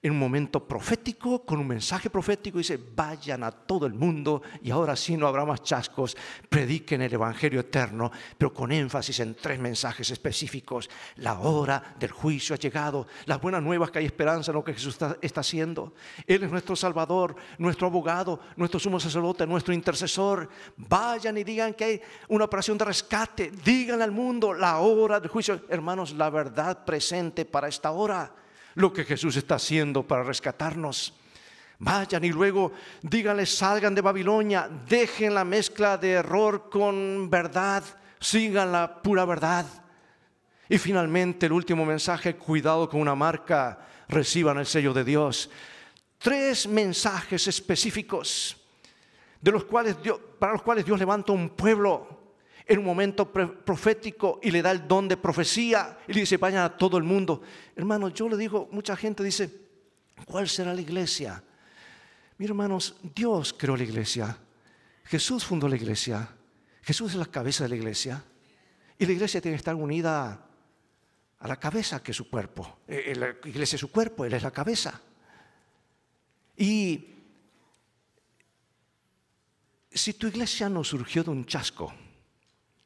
Speaker 11: en un momento profético, con un mensaje profético, dice, vayan a todo el mundo y ahora sí no habrá más chascos, prediquen el Evangelio eterno, pero con énfasis en tres mensajes específicos. La hora del juicio ha llegado, las buenas nuevas que hay esperanza en lo que Jesús está, haciendo. Él es nuestro Salvador, nuestro abogado, nuestro sumo sacerdote, nuestro intercesor. Vayan y digan que hay una operación de rescate, digan al mundo la hora del juicio. Hermanos, la verdad presente para esta hora lo que Jesús está haciendo para rescatarnos. Vayan y luego díganle salgan de Babilonia, dejen la mezcla de error con verdad, sigan la pura verdad. Y finalmente el último mensaje, cuidado con una marca, reciban el sello de Dios. Tres mensajes específicos de los cuales para los cuales Dios levanta un pueblo en un momento profético y le da el don de profecía y le dice, vayan a todo el mundo. Hermano, yo le digo, mucha gente dice, ¿cuál será la iglesia? mis hermanos, Dios creó la iglesia. Jesús fundó la iglesia. Jesús es la cabeza de la iglesia. Y la iglesia tiene que estar unida a la cabeza que es su cuerpo. Eh, eh, la iglesia es su cuerpo, Él es la cabeza. Y si tu iglesia no surgió de un chasco,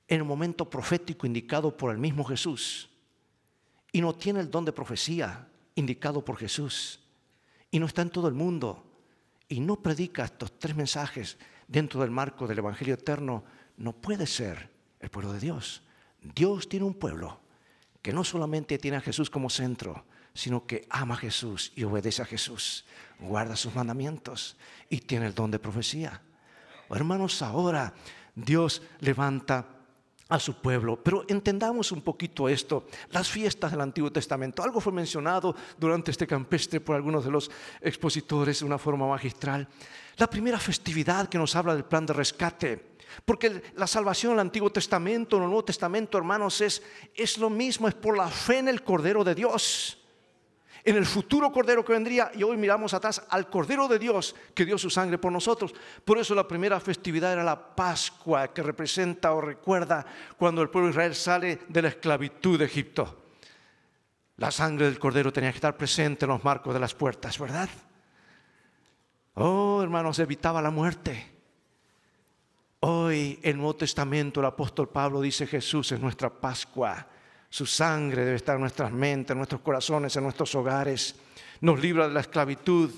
Speaker 11: en el momento profético indicado por el mismo Jesús y no tiene el don de profecía indicado por Jesús y no está en todo el mundo y no predica estos tres mensajes dentro del marco del Evangelio eterno, no puede ser el pueblo de Dios. Dios tiene un pueblo que no solamente tiene a Jesús como centro, sino que ama a Jesús y obedece a Jesús, guarda sus mandamientos y tiene el don de profecía. Hermanos, ahora Dios levanta a su pueblo. Pero entendamos un poquito esto, las fiestas del Antiguo Testamento. Algo fue mencionado durante este campestre por algunos de los expositores de una forma magistral. La primera festividad que nos habla del plan de rescate. Porque la salvación del Antiguo Testamento, en el Nuevo Testamento, hermanos, es, es lo mismo, es por la fe en el Cordero de Dios en el futuro Cordero que vendría, y hoy miramos atrás al Cordero de Dios que dio su sangre por nosotros. Por eso la primera festividad era la Pascua, que representa o recuerda cuando el pueblo de Israel sale de la esclavitud de Egipto. La sangre del Cordero tenía que estar presente en los marcos de las puertas, ¿verdad? Oh, hermanos, evitaba la muerte. Hoy el Nuevo Testamento el apóstol Pablo dice Jesús es nuestra Pascua. Su sangre debe estar en nuestras mentes, en nuestros corazones, en nuestros hogares. Nos libra de la esclavitud.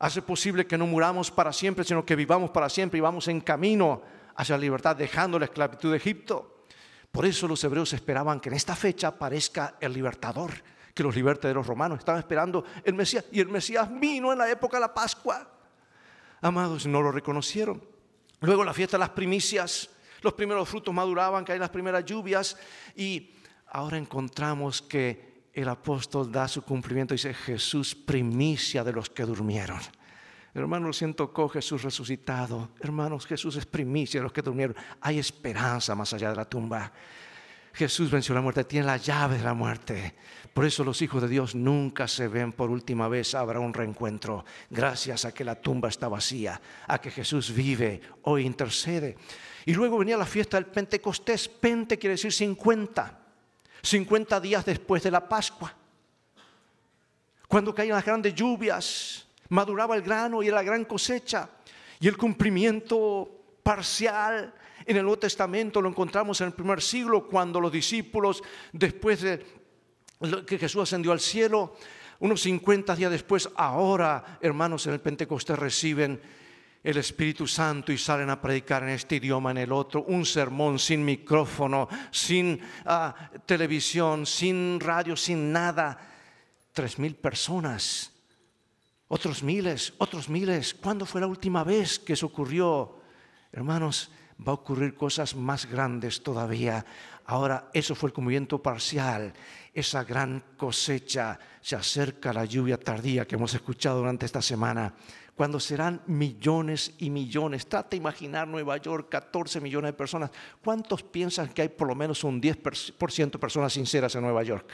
Speaker 11: Hace posible que no muramos para siempre, sino que vivamos para siempre y vamos en camino hacia la libertad, dejando la esclavitud de Egipto. Por eso los hebreos esperaban que en esta fecha aparezca el libertador, que los liberte de los romanos. Estaban esperando el Mesías y el Mesías vino en la época de la Pascua. Amados, no lo reconocieron. Luego la fiesta de las primicias, los primeros frutos maduraban, caían las primeras lluvias y ahora encontramos que el apóstol da su cumplimiento, y dice Jesús, primicia de los que durmieron. Hermano, siento tocó Jesús resucitado. Hermanos, Jesús es primicia de los que durmieron. Hay esperanza más allá de la tumba. Jesús venció la muerte, tiene la llave de la muerte. Por eso los hijos de Dios nunca se ven por última vez, habrá un reencuentro, gracias a que la tumba está vacía, a que Jesús vive, o intercede. Y luego venía la fiesta del Pentecostés, Pente quiere decir 50. 50 días después de la Pascua, cuando caían las grandes lluvias, maduraba el grano y la gran cosecha, y el cumplimiento parcial en el Nuevo Testamento lo encontramos en el primer siglo, cuando los discípulos, después de que Jesús ascendió al cielo, unos 50 días después, ahora, hermanos, en el Pentecostés reciben el Espíritu Santo y salen a predicar en este idioma, en el otro, un sermón sin micrófono, sin ah, televisión, sin radio, sin nada. Tres mil personas, otros miles, otros miles. ¿Cuándo fue la última vez que eso ocurrió? Hermanos, va a ocurrir cosas más grandes todavía. Ahora, eso fue el movimiento parcial. Esa gran cosecha se acerca la lluvia tardía que hemos escuchado durante esta semana cuando serán millones y millones. Trata de imaginar Nueva York, 14 millones de personas. ¿Cuántos piensan que hay por lo menos un 10% de personas sinceras en Nueva York?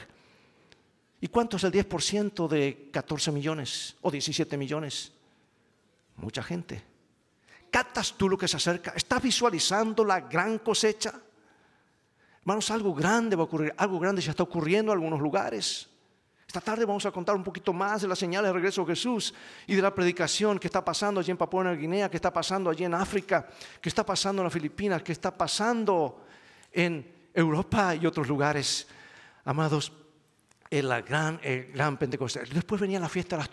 Speaker 11: ¿Y cuánto es el 10% de 14 millones o 17 millones? Mucha gente. ¿Catas tú lo que se acerca? ¿Estás visualizando la gran cosecha? Hermanos, algo grande va a ocurrir, algo grande ya está ocurriendo en algunos lugares. Esta tarde vamos a contar un poquito más de las señales de regreso de Jesús y de la predicación que está pasando allí en Papua Nueva Guinea, que está pasando allí en África, que está pasando en las Filipinas, que está pasando en Europa y otros lugares. Amados, en la gran, el gran Pentecostés. Después venían la fiesta las,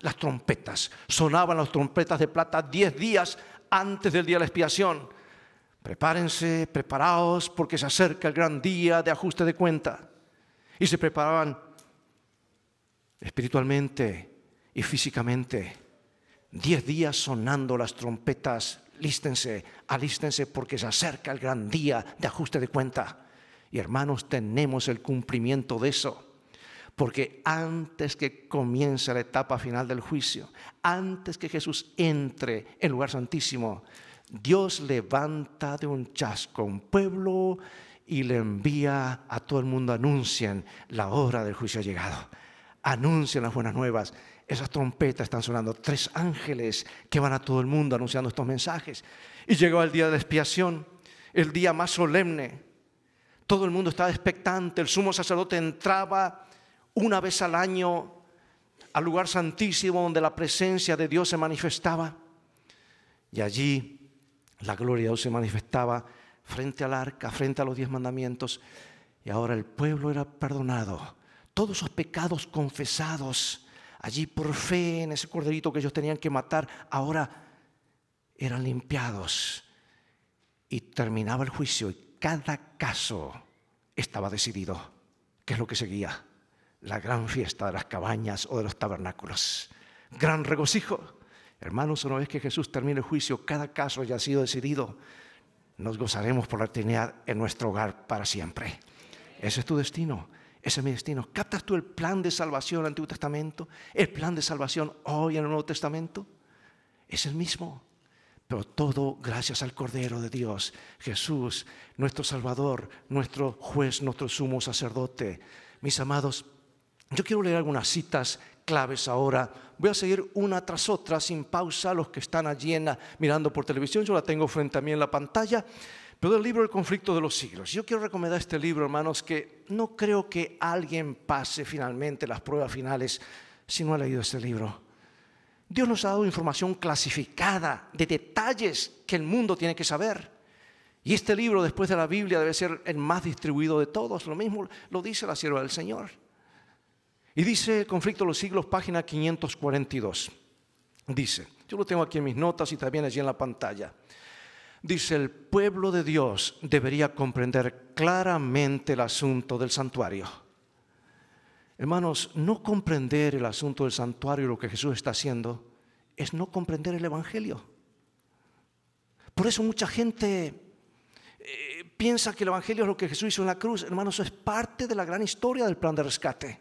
Speaker 11: las trompetas. Sonaban las trompetas de plata diez días antes del día de la expiación. Prepárense, preparaos, porque se acerca el gran día de ajuste de cuenta. Y se preparaban espiritualmente y físicamente. Diez días sonando las trompetas, lístense, alístense porque se acerca el gran día de ajuste de cuenta. Y hermanos, tenemos el cumplimiento de eso. Porque antes que comience la etapa final del juicio, antes que Jesús entre en el lugar santísimo, Dios levanta de un chasco un pueblo y le envía a todo el mundo, anuncien la hora del juicio ha llegado anuncian las buenas nuevas. Esas trompetas están sonando, tres ángeles que van a todo el mundo anunciando estos mensajes. Y llegó el día de la expiación, el día más solemne. Todo el mundo estaba expectante, el sumo sacerdote entraba una vez al año al lugar santísimo donde la presencia de Dios se manifestaba. Y allí la gloria de Dios se manifestaba frente al arca, frente a los diez mandamientos. Y ahora el pueblo era perdonado todos esos pecados confesados allí por fe en ese corderito que ellos tenían que matar, ahora eran limpiados. Y terminaba el juicio y cada caso estaba decidido. ¿Qué es lo que seguía? La gran fiesta de las cabañas o de los tabernáculos. Gran regocijo. Hermanos, una vez que Jesús termine el juicio, cada caso haya sido decidido. Nos gozaremos por la eternidad en nuestro hogar para siempre. Ese es tu destino. Ese es mi destino. ¿Captas tú el plan de salvación del Antiguo Testamento? ¿El plan de salvación hoy en el Nuevo Testamento? Es el mismo. Pero todo gracias al Cordero de Dios, Jesús, nuestro Salvador, nuestro juez, nuestro sumo sacerdote. Mis amados, yo quiero leer algunas citas claves ahora. Voy a seguir una tras otra sin pausa los que están allí en mirando por televisión. Yo la tengo frente a mí en la pantalla pero del libro El conflicto de los siglos. Yo quiero recomendar este libro, hermanos, que no creo que alguien pase finalmente las pruebas finales si no ha leído este libro. Dios nos ha dado información clasificada de detalles que el mundo tiene que saber. Y este libro, después de la Biblia, debe ser el más distribuido de todos. Lo mismo lo dice la sierva del Señor. Y dice el conflicto de los siglos, página 542. Dice, yo lo tengo aquí en mis notas y también allí en la pantalla. Dice, el pueblo de Dios debería comprender claramente el asunto del santuario. Hermanos, no comprender el asunto del santuario, y lo que Jesús está haciendo, es no comprender el Evangelio. Por eso mucha gente eh, piensa que el Evangelio es lo que Jesús hizo en la cruz. Hermanos, es parte de la gran historia del plan de rescate.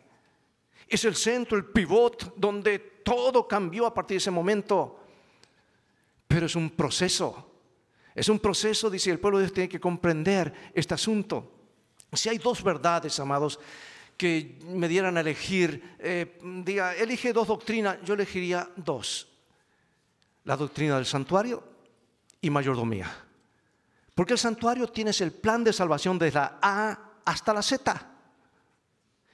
Speaker 11: Es el centro, el pivot, donde todo cambió a partir de ese momento. Pero es un proceso. Es un proceso, dice el pueblo de Dios, tiene que comprender este asunto. Si hay dos verdades, amados, que me dieran a elegir, eh, diga, elige dos doctrinas, yo elegiría dos. La doctrina del santuario y mayordomía. Porque el santuario tienes el plan de salvación desde la A hasta la Z.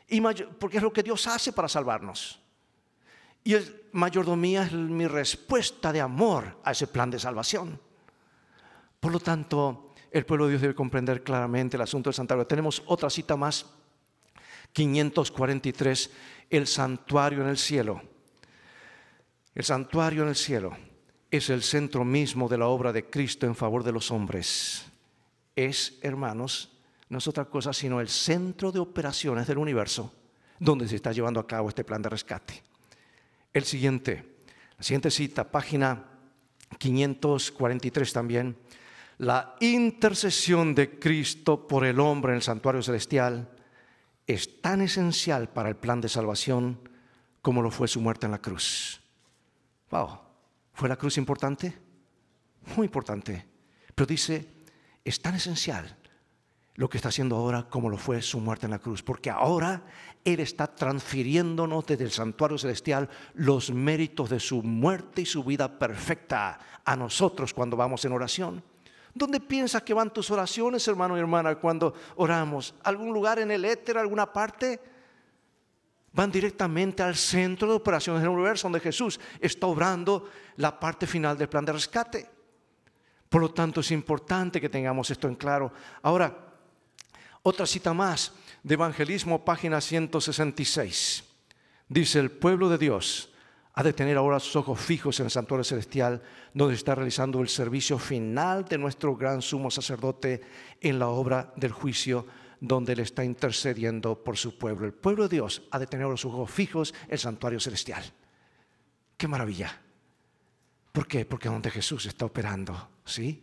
Speaker 11: Y porque es lo que Dios hace para salvarnos. Y el mayordomía es mi respuesta de amor a ese plan de salvación. Por lo tanto, el pueblo de Dios debe comprender claramente el asunto del santuario. Tenemos otra cita más, 543, el santuario en el cielo. El santuario en el cielo es el centro mismo de la obra de Cristo en favor de los hombres. Es, hermanos, no es otra cosa sino el centro de operaciones del universo donde se está llevando a cabo este plan de rescate. El siguiente, la siguiente cita, página 543 también la intercesión de Cristo por el hombre en el santuario celestial es tan esencial para el plan de salvación como lo fue su muerte en la cruz. Wow, ¿fue la cruz importante? Muy importante. Pero dice, es tan esencial lo que está haciendo ahora como lo fue su muerte en la cruz, porque ahora Él está transfiriéndonos desde el santuario celestial los méritos de su muerte y su vida perfecta a nosotros cuando vamos en oración. ¿Dónde piensas que van tus oraciones, hermano y hermana, cuando oramos? ¿Algún lugar en el éter, alguna parte? Van directamente al centro de operaciones del universo, donde Jesús está obrando la parte final del plan de rescate. Por lo tanto, es importante que tengamos esto en claro. Ahora, otra cita más de Evangelismo, página 166. Dice, el pueblo de Dios ha de tener ahora sus ojos fijos en el santuario celestial, donde está realizando el servicio final de nuestro gran sumo sacerdote en la obra del juicio, donde él está intercediendo por su pueblo. El pueblo de Dios ha de tener ahora sus ojos fijos en el santuario celestial. ¡Qué maravilla! ¿Por qué? Porque donde Jesús está operando, ¿sí?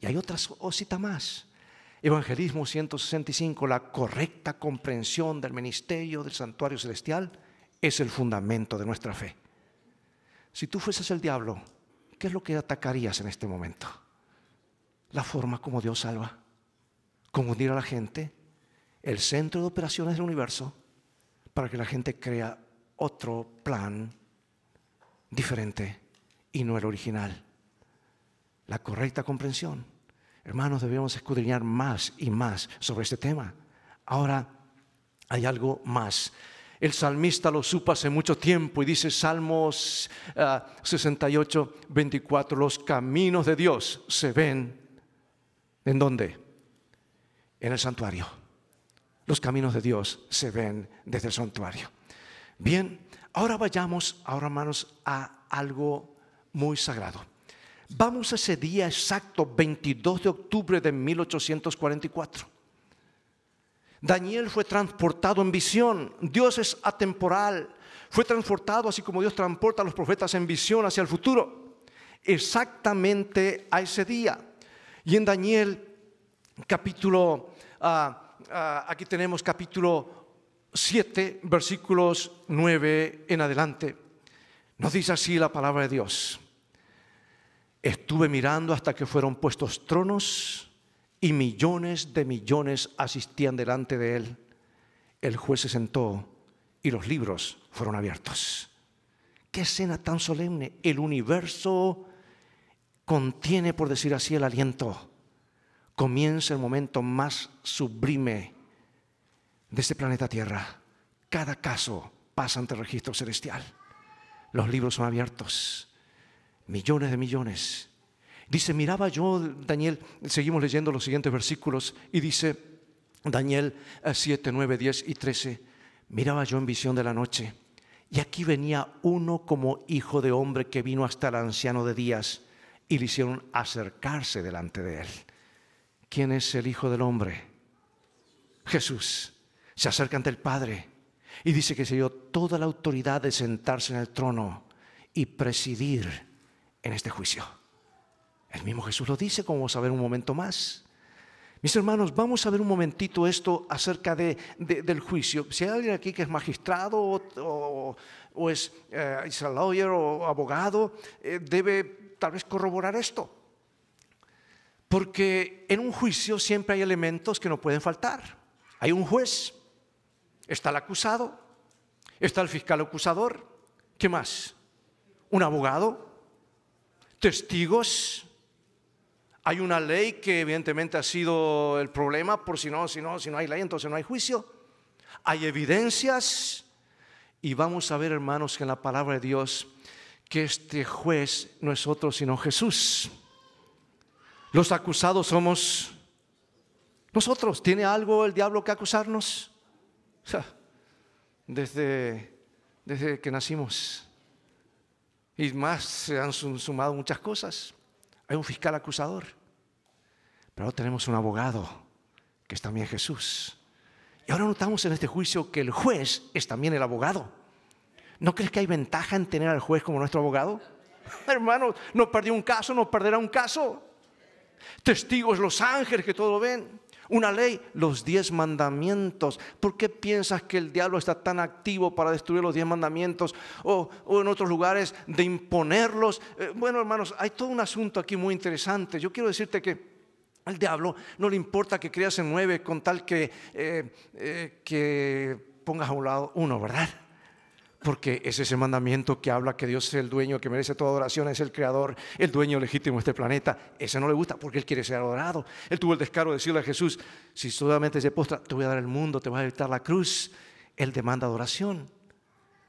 Speaker 11: Y hay otra cita más. Evangelismo 165, la correcta comprensión del ministerio del santuario celestial es el fundamento de nuestra fe. Si tú fueses el diablo, ¿qué es lo que atacarías en este momento? La forma como Dios salva, unir a la gente, el centro de operaciones del universo, para que la gente crea otro plan diferente y no el original. La correcta comprensión. Hermanos, debemos escudriñar más y más sobre este tema. Ahora, hay algo más el salmista lo supo hace mucho tiempo y dice Salmos 68, ah, 24, los caminos de Dios se ven. ¿En dónde? En el santuario. Los caminos de Dios se ven desde el santuario. Bien, ahora vayamos, ahora hermanos, a algo muy sagrado. Vamos a ese día exacto, 22 de octubre de 1844. Daniel fue transportado en visión. Dios es atemporal. Fue transportado así como Dios transporta a los profetas en visión hacia el futuro. Exactamente a ese día. Y en Daniel capítulo, ah, ah, aquí tenemos capítulo 7, versículos 9 en adelante. Nos dice así la palabra de Dios. Estuve mirando hasta que fueron puestos tronos y millones de millones asistían delante de él. El juez se sentó y los libros fueron abiertos. Qué escena tan solemne. El universo contiene, por decir así, el aliento. Comienza el momento más sublime de este planeta Tierra. Cada caso pasa ante el registro celestial. Los libros son abiertos. Millones de millones Dice, miraba yo, Daniel, seguimos leyendo los siguientes versículos, y dice Daniel 7, 9, 10 y 13, miraba yo en visión de la noche, y aquí venía uno como hijo de hombre que vino hasta el anciano de días, y le hicieron acercarse delante de él. ¿Quién es el hijo del hombre? Jesús. Se acerca ante el Padre y dice que se dio toda la autoridad de sentarse en el trono y presidir en este juicio. El mismo Jesús lo dice, como vamos a ver un momento más. Mis hermanos, vamos a ver un momentito esto acerca de, del juicio. Si hay alguien aquí que es magistrado o, es, eh, lawyer o abogado, eh, debe tal vez corroborar esto. Porque en un juicio siempre hay elementos que no pueden faltar. Hay un juez, está el acusado, está el fiscal acusador, ¿qué más? Un abogado, testigos, hay una ley que evidentemente ha sido el problema, por si no, si no, si no hay ley, entonces no hay juicio. Hay evidencias. Y vamos a ver, hermanos, que en la palabra de Dios, que este juez no es otro sino Jesús. Los acusados somos nosotros. ¿Tiene algo el diablo que acusarnos? Desde, desde que nacimos. Y más se han sumado muchas cosas. Hay un fiscal acusador, pero ahora tenemos un abogado, que es también Jesús. Y ahora notamos en este juicio que el juez es también el abogado. ¿No crees que hay ventaja en tener al juez como nuestro abogado? hermano, no perdió un caso, no perderá un caso. Testigos, los ángeles que todo ven. Una ley, los diez mandamientos. ¿Por qué piensas que el diablo está tan activo para destruir los diez mandamientos o, en otros lugares de imponerlos? Eh, bueno, hermanos, hay todo un asunto aquí muy interesante. Yo quiero decirte que al diablo no le importa que creas en nueve con tal que, eh, eh, que pongas a un lado uno, ¿verdad? Porque es ese mandamiento que habla que Dios es el dueño, que merece toda adoración, es el creador, el dueño legítimo de este planeta. Ese no le gusta porque él quiere ser adorado. Él tuvo el descaro de decirle a Jesús, si solamente se postra, te voy a dar el mundo, te voy a evitar la cruz. Él demanda adoración.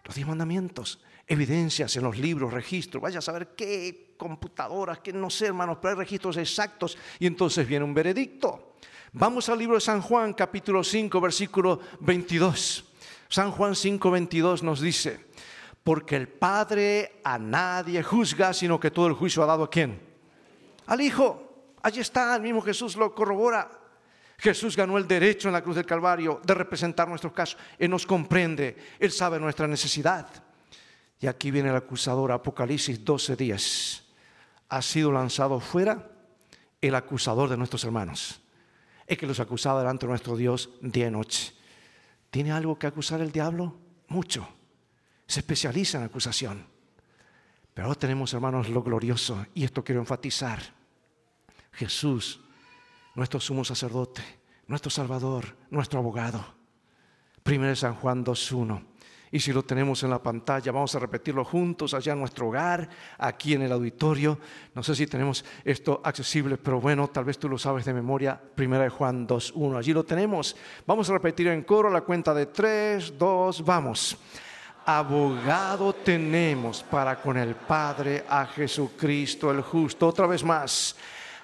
Speaker 11: Los diez mandamientos, evidencias en los libros, registros. Vaya a saber qué computadoras, qué no sé, hermanos, pero hay registros exactos. Y entonces viene un veredicto. Vamos al libro de San Juan, capítulo 5, versículo 22. San Juan 5:22 nos dice, porque el Padre a nadie juzga, sino que todo el juicio ha dado a quién? Al Hijo. Allí está, el mismo Jesús lo corrobora. Jesús ganó el derecho en la cruz del Calvario de representar nuestros casos. Él nos comprende, Él sabe nuestra necesidad. Y aquí viene el acusador, Apocalipsis 12:10. Ha sido lanzado fuera el acusador de nuestros hermanos, Es que los acusaba delante de nuestro Dios día y noche. ¿Tiene algo que acusar el diablo? Mucho. Se especializa en acusación. Pero tenemos, hermanos, lo glorioso, y esto quiero enfatizar. Jesús, nuestro sumo sacerdote, nuestro Salvador, nuestro abogado. Primero San Juan 2.1. Y si lo tenemos en la pantalla, vamos a repetirlo juntos allá en nuestro hogar, aquí en el auditorio. No sé si tenemos esto accesible, pero bueno, tal vez tú lo sabes de memoria. Primera de Juan 2.1, allí lo tenemos. Vamos a repetir en coro la cuenta de 3, 2, vamos. Abogado tenemos para con el Padre a Jesucristo el justo. Otra vez más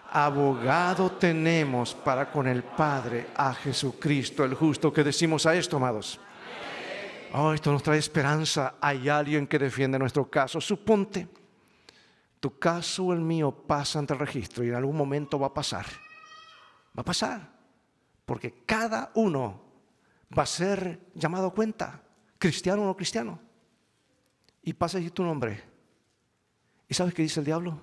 Speaker 11: abogado tenemos para con el Padre a Jesucristo el justo. ¿Qué decimos a esto, amados? Oh, esto nos trae esperanza. Hay alguien que defiende nuestro caso. Suponte, tu caso o el mío pasa ante el registro y en algún momento va a pasar. Va a pasar. Porque cada uno va a ser llamado a cuenta, cristiano o no cristiano. Y pasa allí tu nombre. ¿Y sabes qué dice el diablo?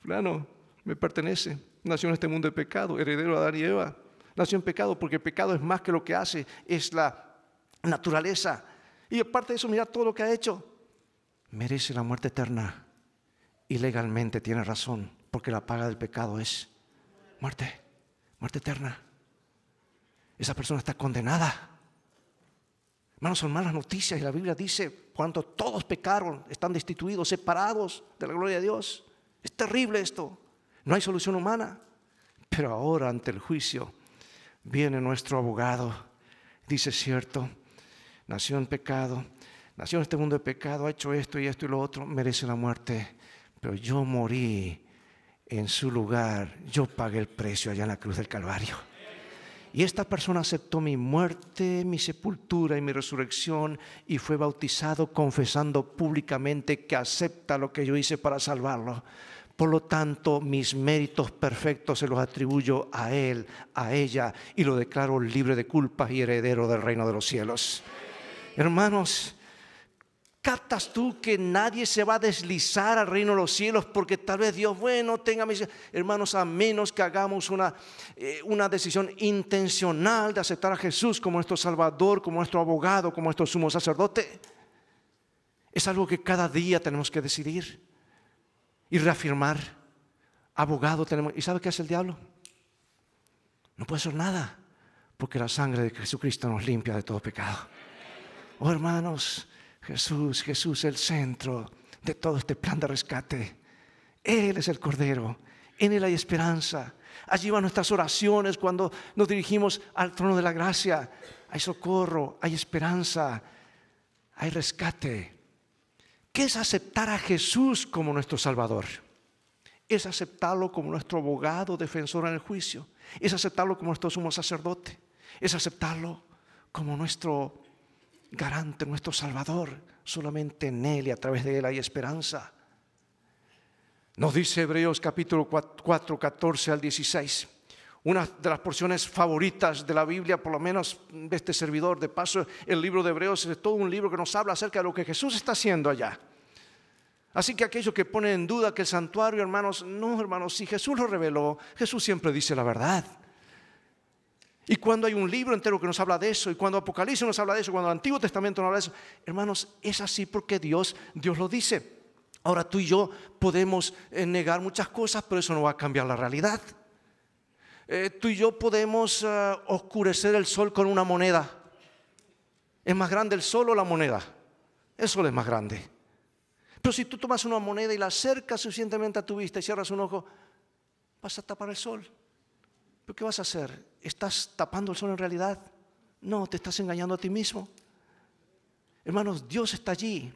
Speaker 11: Plano, me pertenece. Nació en este mundo de pecado, heredero de Adán y Eva. Nació en pecado porque pecado es más que lo que hace, es la naturaleza. Y aparte de eso, mira todo lo que ha hecho. Merece la muerte eterna. Y legalmente tiene razón, porque la paga del pecado es muerte, muerte eterna. Esa persona está condenada. Hermanos, son malas noticias y la Biblia dice, cuando todos pecaron, están destituidos, separados de la gloria de Dios. Es terrible esto. No hay solución humana. Pero ahora ante el juicio viene nuestro abogado. Dice, cierto, nació en pecado, nació en este mundo de pecado, ha hecho esto y esto y lo otro, merece la muerte, pero yo morí en su lugar, yo pagué el precio allá en la cruz del Calvario. Y esta persona aceptó mi muerte, mi sepultura y mi resurrección y fue bautizado confesando públicamente que acepta lo que yo hice para salvarlo. Por lo tanto, mis méritos perfectos se los atribuyo a él, a ella, y lo declaro libre de culpas y heredero del reino de los cielos. Hermanos, captas tú que nadie se va a deslizar al reino de los cielos porque tal vez Dios, bueno, tenga mis hermanos, a menos que hagamos una, eh, una decisión intencional de aceptar a Jesús como nuestro Salvador, como nuestro abogado, como nuestro sumo sacerdote. Es algo que cada día tenemos que decidir y reafirmar. Abogado tenemos. ¿Y sabe qué hace el diablo? No puede ser nada porque la sangre de Jesucristo nos limpia de todo pecado. Oh hermanos, Jesús, Jesús, el centro de todo este plan de rescate. Él es el Cordero, en Él hay esperanza. Allí van nuestras oraciones cuando nos dirigimos al trono de la gracia. Hay socorro, hay esperanza, hay rescate. ¿Qué es aceptar a Jesús como nuestro Salvador? Es aceptarlo como nuestro abogado, defensor en el juicio. Es aceptarlo como nuestro sumo sacerdote. Es aceptarlo como nuestro garante, nuestro Salvador. Solamente en Él y a través de Él hay esperanza. Nos dice Hebreos capítulo 4, 14 al 16. Una de las porciones favoritas de la Biblia, por lo menos de este servidor. De paso, el libro de Hebreos es todo un libro que nos habla acerca de lo que Jesús está haciendo allá. Así que aquellos que ponen en duda que el santuario, hermanos, no, hermanos, si Jesús lo reveló, Jesús siempre dice la verdad. Y cuando hay un libro entero que nos habla de eso, y cuando Apocalipsis nos habla de eso, cuando el Antiguo Testamento nos habla de eso, hermanos, es así porque Dios, Dios lo dice. Ahora tú y yo podemos eh, negar muchas cosas, pero eso no va a cambiar la realidad. Eh, tú y yo podemos eh, oscurecer el sol con una moneda. ¿Es más grande el sol o la moneda? El sol es más grande. Pero si tú tomas una moneda y la acercas suficientemente a tu vista y cierras un ojo, vas a tapar el sol. ¿Pero qué vas a hacer? ¿Estás tapando el sol en realidad? No, te estás engañando a ti mismo. Hermanos, Dios está allí.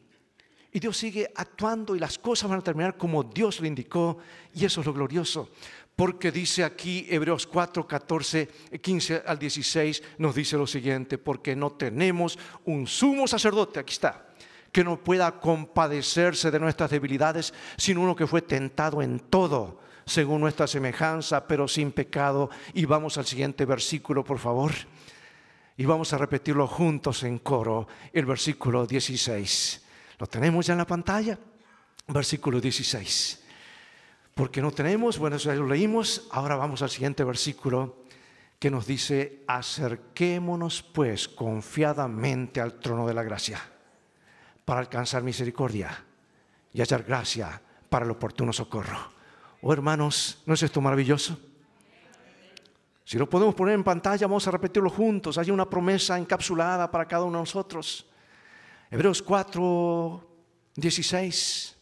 Speaker 11: Y Dios sigue actuando y las cosas van a terminar como Dios lo indicó. Y eso es lo glorioso. Porque dice aquí Hebreos 4, 14, 15 al 16, nos dice lo siguiente, porque no tenemos un sumo sacerdote, aquí está, que no pueda compadecerse de nuestras debilidades, sino uno que fue tentado en todo según nuestra semejanza, pero sin pecado. Y vamos al siguiente versículo, por favor. Y vamos a repetirlo juntos en coro, el versículo 16. Lo tenemos ya en la pantalla, versículo 16. Porque no tenemos, bueno, eso ya lo leímos, ahora vamos al siguiente versículo que nos dice, acerquémonos pues confiadamente al trono de la gracia para alcanzar misericordia y hallar gracia para el oportuno socorro. Oh hermanos, ¿no es esto maravilloso? Si lo podemos poner en pantalla, vamos a repetirlo juntos. Hay una promesa encapsulada para cada uno de nosotros. Hebreos 4, 16.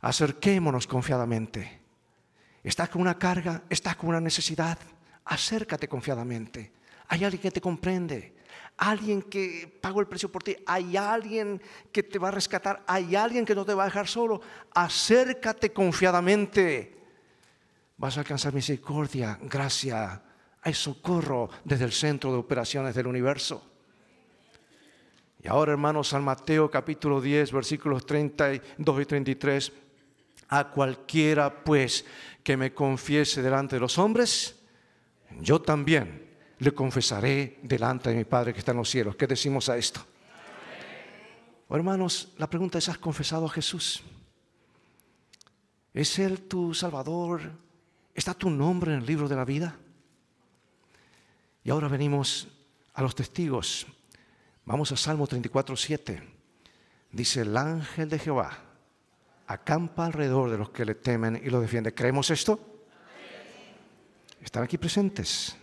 Speaker 11: Acerquémonos confiadamente. Estás con una carga, estás con una necesidad. Acércate confiadamente. Hay alguien que te comprende alguien que pagó el precio por ti, hay alguien que te va a rescatar, hay alguien que no te va a dejar solo. Acércate confiadamente. Vas a alcanzar misericordia, gracia, hay socorro desde el centro de operaciones del universo. Y ahora, hermanos, San Mateo capítulo 10, versículos 32 y 33. A cualquiera, pues, que me confiese delante de los hombres, yo también le confesaré delante de mi Padre que está en los cielos. ¿Qué decimos a esto? Oh, hermanos, la pregunta es, ¿has confesado a Jesús? ¿Es Él tu Salvador? ¿Está tu nombre en el libro de la vida? Y ahora venimos a los testigos. Vamos a Salmo 34, 7. Dice, el ángel de Jehová acampa alrededor de los que le temen y lo defiende. ¿Creemos esto? Están aquí presentes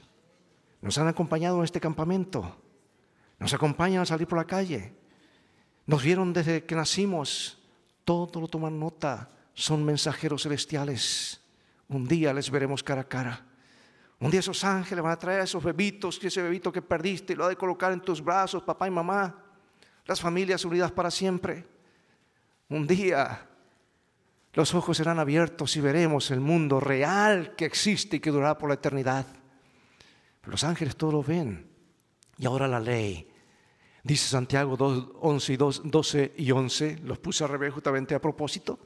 Speaker 11: nos han acompañado en este campamento, nos acompañan a salir por la calle, nos vieron desde que nacimos, todo lo toman nota, son mensajeros celestiales. Un día les veremos cara a cara. Un día esos ángeles van a traer a esos bebitos, ese bebito que perdiste, lo ha de colocar en tus brazos, papá y mamá. Las familias unidas para siempre. Un día los ojos serán abiertos y veremos el mundo real que existe y que durará por la eternidad. Los ángeles todos lo ven. Y ahora la ley. Dice Santiago 2, 11 y 12 y 11, los puse al revés justamente a propósito.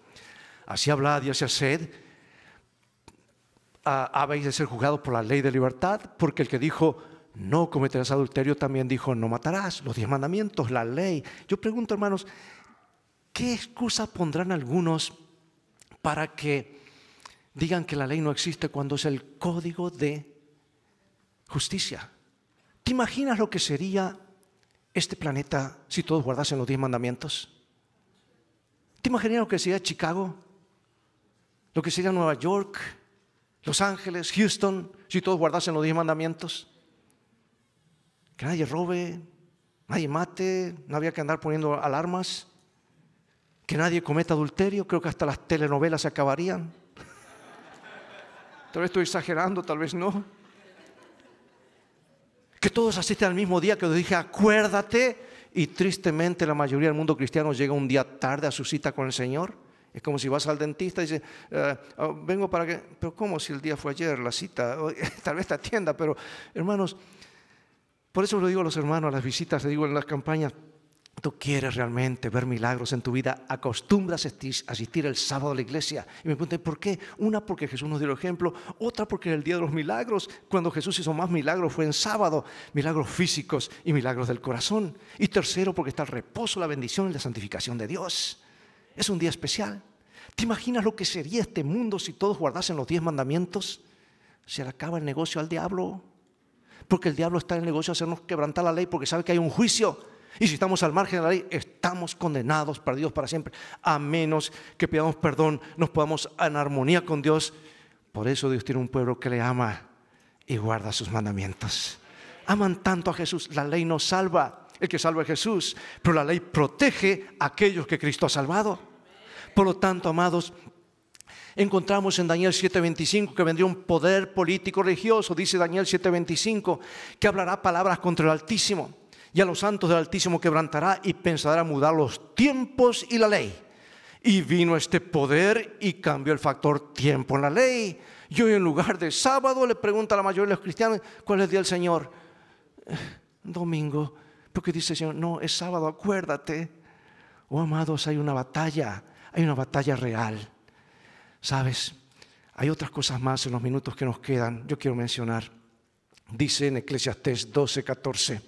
Speaker 11: Así hablad y así haced. Ah, habéis de ser juzgados por la ley de libertad, porque el que dijo, no cometerás adulterio, también dijo, no matarás, los diez mandamientos, la ley. Yo pregunto, hermanos, ¿qué excusa pondrán algunos para que digan que la ley no existe cuando es el código de justicia. ¿Te imaginas lo que sería este planeta si todos guardasen los diez mandamientos? ¿Te imaginas lo que sería Chicago? ¿Lo que sería Nueva York? Los Ángeles, Houston, si todos guardasen los diez mandamientos. Que nadie robe, nadie mate, no había que andar poniendo alarmas, que nadie cometa adulterio, creo que hasta las telenovelas se acabarían. Tal vez estoy exagerando, tal vez no que todos asisten al mismo día que os dije, acuérdate, y tristemente la mayoría del mundo cristiano llega un día tarde a su cita con el Señor. Es como si vas al dentista y dices, eh, oh, vengo para que, pero ¿cómo si el día fue ayer, la cita? Tal vez te atienda, pero hermanos, por eso lo digo a los hermanos, a las visitas, le digo en las campañas, tú quieres realmente ver milagros en tu vida, acostumbras a asistir el sábado a la iglesia. Y me pregunté ¿por qué? Una porque Jesús nos dio el ejemplo, otra porque en el día de los milagros, cuando Jesús hizo más milagros fue en sábado, milagros físicos y milagros del corazón. Y tercero porque está el reposo, la bendición y la santificación de Dios. Es un día especial. ¿Te imaginas lo que sería este mundo si todos guardasen los diez mandamientos? Se le acaba el negocio al diablo. Porque el diablo está en el negocio de hacernos quebrantar la ley porque sabe que hay un juicio y si estamos al margen de la ley, estamos condenados, perdidos para siempre, a menos que pidamos perdón, nos podamos en armonía con Dios. Por eso Dios tiene un pueblo que le ama y guarda sus mandamientos. Aman tanto a Jesús, la ley no salva, el que salva es Jesús, pero la ley protege a aquellos que Cristo ha salvado. Por lo tanto, amados, encontramos en Daniel 7:25 que vendría un poder político religioso, dice Daniel 7:25, que hablará palabras contra el Altísimo y a los santos del Altísimo quebrantará y pensará mudar los tiempos y la ley. Y vino este poder y cambió el factor tiempo en la ley. Y hoy en lugar de sábado le pregunta a la mayoría de los cristianos, ¿cuál es el día del Señor? Eh, domingo. Porque dice el Señor, no, es sábado, acuérdate. Oh amados, hay una batalla, hay una batalla real. ¿Sabes? Hay otras cosas más en los minutos que nos quedan. Yo quiero mencionar. Dice en Eclesiastés 12, 14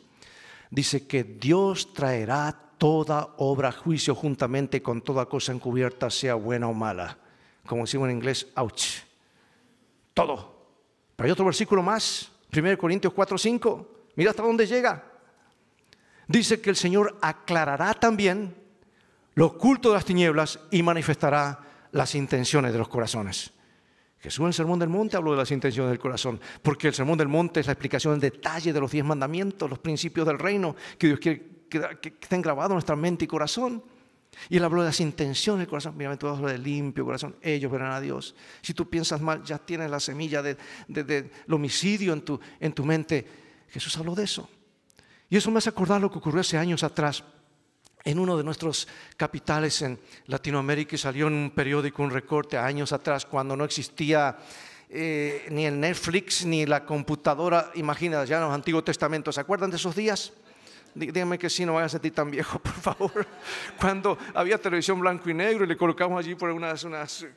Speaker 11: dice que Dios traerá toda obra a juicio juntamente con toda cosa encubierta, sea buena o mala. Como decimos en inglés, ouch. Todo. Pero hay otro versículo más, 1 Corintios 4, 5. Mira hasta dónde llega. Dice que el Señor aclarará también lo cultos de las tinieblas y manifestará las intenciones de los corazones. Jesús en el Sermón del Monte habló de las intenciones del corazón, porque el Sermón del Monte es la explicación en detalle de los diez mandamientos, los principios del reino que Dios quiere que estén grabados en nuestra mente y corazón. Y él habló de las intenciones del corazón. Mira, tú hablar de limpio corazón. Ellos verán a Dios. Si tú piensas mal, ya tienes la semilla del de, homicidio en tu, en tu mente. Jesús habló de eso. Y eso me hace acordar lo que ocurrió hace años atrás en uno de nuestros capitales en Latinoamérica salió en un periódico un recorte años atrás cuando no existía eh, ni el Netflix ni la computadora. Imagina, ya en los Antiguos Testamentos, ¿se acuerdan de esos días? Díganme que sí, no vayan a sentir tan viejo, por favor. Cuando había televisión blanco y negro y le colocamos allí por unas,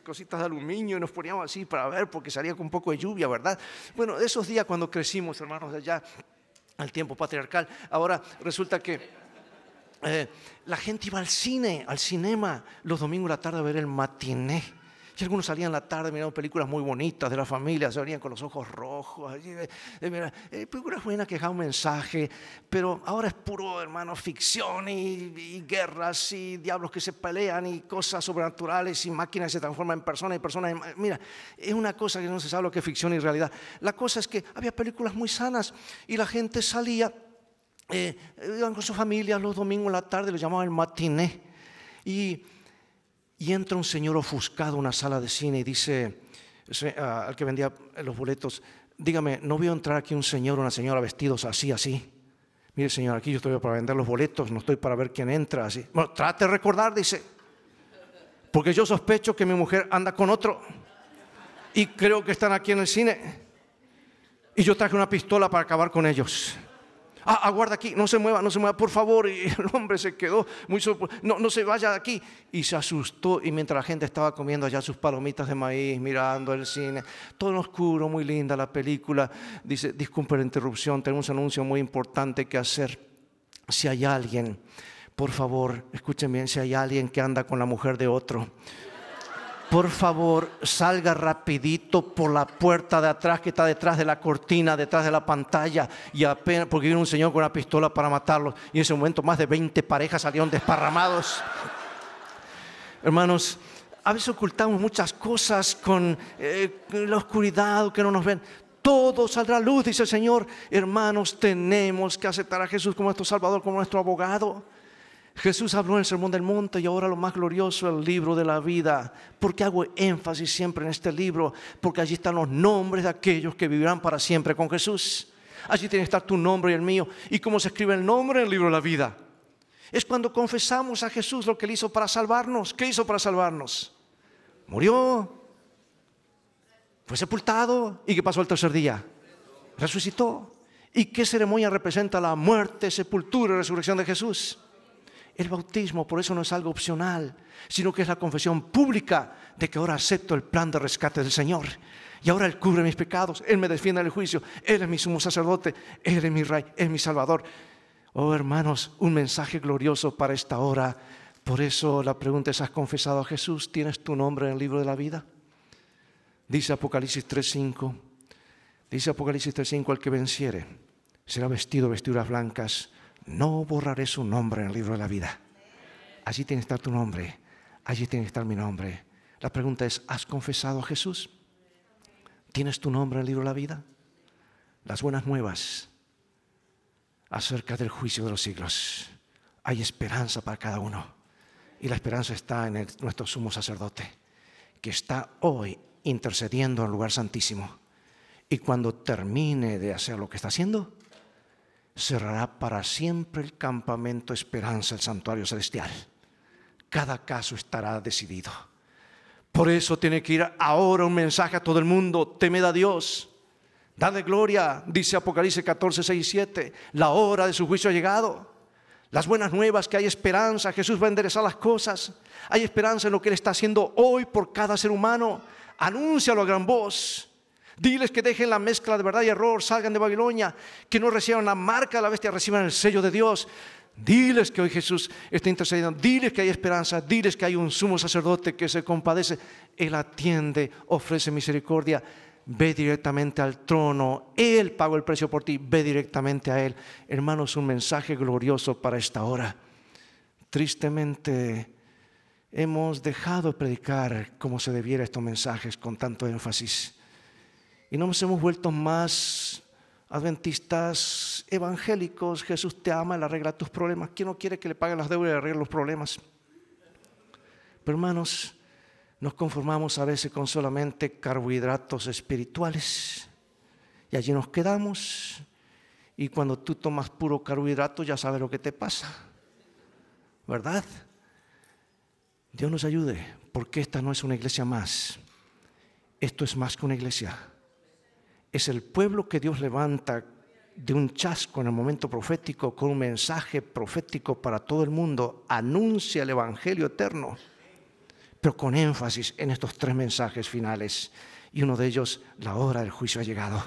Speaker 11: cositas de aluminio y nos poníamos así para ver porque salía con un poco de lluvia, ¿verdad? Bueno, esos días cuando crecimos, hermanos, allá al tiempo patriarcal, ahora resulta que eh, la gente iba al cine, al cinema, los domingos a la tarde a ver el matiné. Y algunos salían la tarde, mirando películas muy bonitas de la familia, se venían con los ojos rojos. mira, eh, películas buenas que dejaban un mensaje, pero ahora es puro, hermano, ficción y, y, guerras y diablos que se pelean y cosas sobrenaturales y máquinas que se transforman en personas y personas. Eh, mira, es una cosa que no se sabe lo que es ficción y realidad. La cosa es que había películas muy sanas y la gente salía eh, iban con su familia los domingos en la tarde, lo llamaban el matiné. Y, y, entra un señor ofuscado a una sala de cine y dice ah, al que vendía los boletos, dígame, ¿no vio entrar aquí un señor o una señora vestidos así, así? Mire, señor, aquí yo estoy para vender los boletos, no estoy para ver quién entra. Así. Bueno, trate de recordar, dice, porque yo sospecho que mi mujer anda con otro y creo que están aquí en el cine. Y yo traje una pistola para acabar con ellos. Ah, aguarda aquí, no se mueva, no se mueva, por favor. Y el hombre se quedó muy no, no se vaya de aquí. Y se asustó. Y mientras la gente estaba comiendo allá sus palomitas de maíz, mirando el cine, todo en oscuro, muy linda la película. Dice: Disculpe la interrupción, tenemos un anuncio muy importante que hacer. Si hay alguien, por favor, escuchen bien: si hay alguien que anda con la mujer de otro por favor, salga rapidito por la puerta de atrás que está detrás de la cortina, detrás de la pantalla, y apenas, porque vino un señor con una pistola para matarlo. Y en ese momento más de 20 parejas salieron desparramados. Hermanos, a veces ocultamos muchas cosas eh, con la oscuridad que no nos ven. Todo saldrá a luz, dice el Señor. Hermanos, tenemos que aceptar a Jesús como nuestro Salvador, como nuestro abogado. Jesús habló en el Sermón del Monte y ahora lo más glorioso, el libro de la vida. ¿Por qué hago énfasis siempre en este libro? Porque allí están los nombres de aquellos que vivirán para siempre con Jesús. Allí tiene que estar tu nombre y el mío. ¿Y cómo se escribe el nombre en el libro de la vida? Es cuando confesamos a Jesús lo que Él hizo para salvarnos. ¿Qué hizo para salvarnos? Murió, fue sepultado. ¿Y qué pasó el tercer día? Resucitó. ¿Y qué ceremonia representa la muerte, sepultura y resurrección de Jesús? El bautismo por eso no es algo opcional, sino que es la confesión pública de que ahora acepto el plan de rescate del Señor. Y ahora Él cubre mis pecados, Él me defiende en el juicio, Él es mi sumo sacerdote, Él es mi rey, Él es mi salvador. Oh hermanos, un mensaje glorioso para esta hora. Por eso la pregunta es, ¿has confesado a Jesús? ¿Tienes tu nombre en el libro de la vida? Dice Apocalipsis 3.5, dice Apocalipsis 3.5, el que venciere será vestido vestiduras blancas no borraré su nombre en el libro de la vida. Allí tiene que estar tu nombre. Allí tiene que estar mi nombre. La pregunta es, ¿has confesado a Jesús? ¿Tienes tu nombre en el libro de la vida? Las buenas nuevas acerca del juicio de los siglos. Hay esperanza para cada uno. Y la esperanza está en nuestro sumo sacerdote, que está hoy intercediendo en el lugar santísimo. Y cuando termine de hacer lo que está haciendo, cerrará para siempre el campamento Esperanza, el santuario celestial. Cada caso estará decidido. Por eso tiene que ir ahora un mensaje a todo el mundo. Temed a Dios. Dale gloria, dice Apocalipsis 14, La hora de su juicio ha llegado. Las buenas nuevas que hay esperanza. Jesús va a enderezar las cosas. Hay esperanza en lo que Él está haciendo hoy por cada ser humano. Anúncialo a gran voz. Diles que dejen la mezcla de verdad y error, salgan de Babilonia, que no reciban la marca de la bestia, reciban el sello de Dios. Diles que hoy Jesús está intercediendo, diles que hay esperanza, diles que hay un sumo sacerdote que se compadece. Él atiende, ofrece misericordia. Ve directamente al trono, Él pagó el precio por ti, ve directamente a Él. Hermanos, un mensaje glorioso para esta hora. Tristemente, hemos dejado predicar como se debiera estos mensajes con tanto énfasis y no nos hemos vuelto más adventistas evangélicos. Jesús te ama, Él arregla tus problemas. ¿Quién no quiere que le paguen las deudas y arregle los problemas? Pero hermanos, nos conformamos a veces con solamente carbohidratos espirituales y allí nos quedamos. Y cuando tú tomas puro carbohidrato ya sabes lo que te pasa, ¿verdad? Dios nos ayude, porque esta no es una iglesia más. Esto es más que una iglesia es el pueblo que Dios levanta de un chasco en el momento profético con un mensaje profético para todo el mundo, anuncia el Evangelio eterno, pero con énfasis en estos tres mensajes finales. Y uno de ellos, la hora del juicio ha llegado.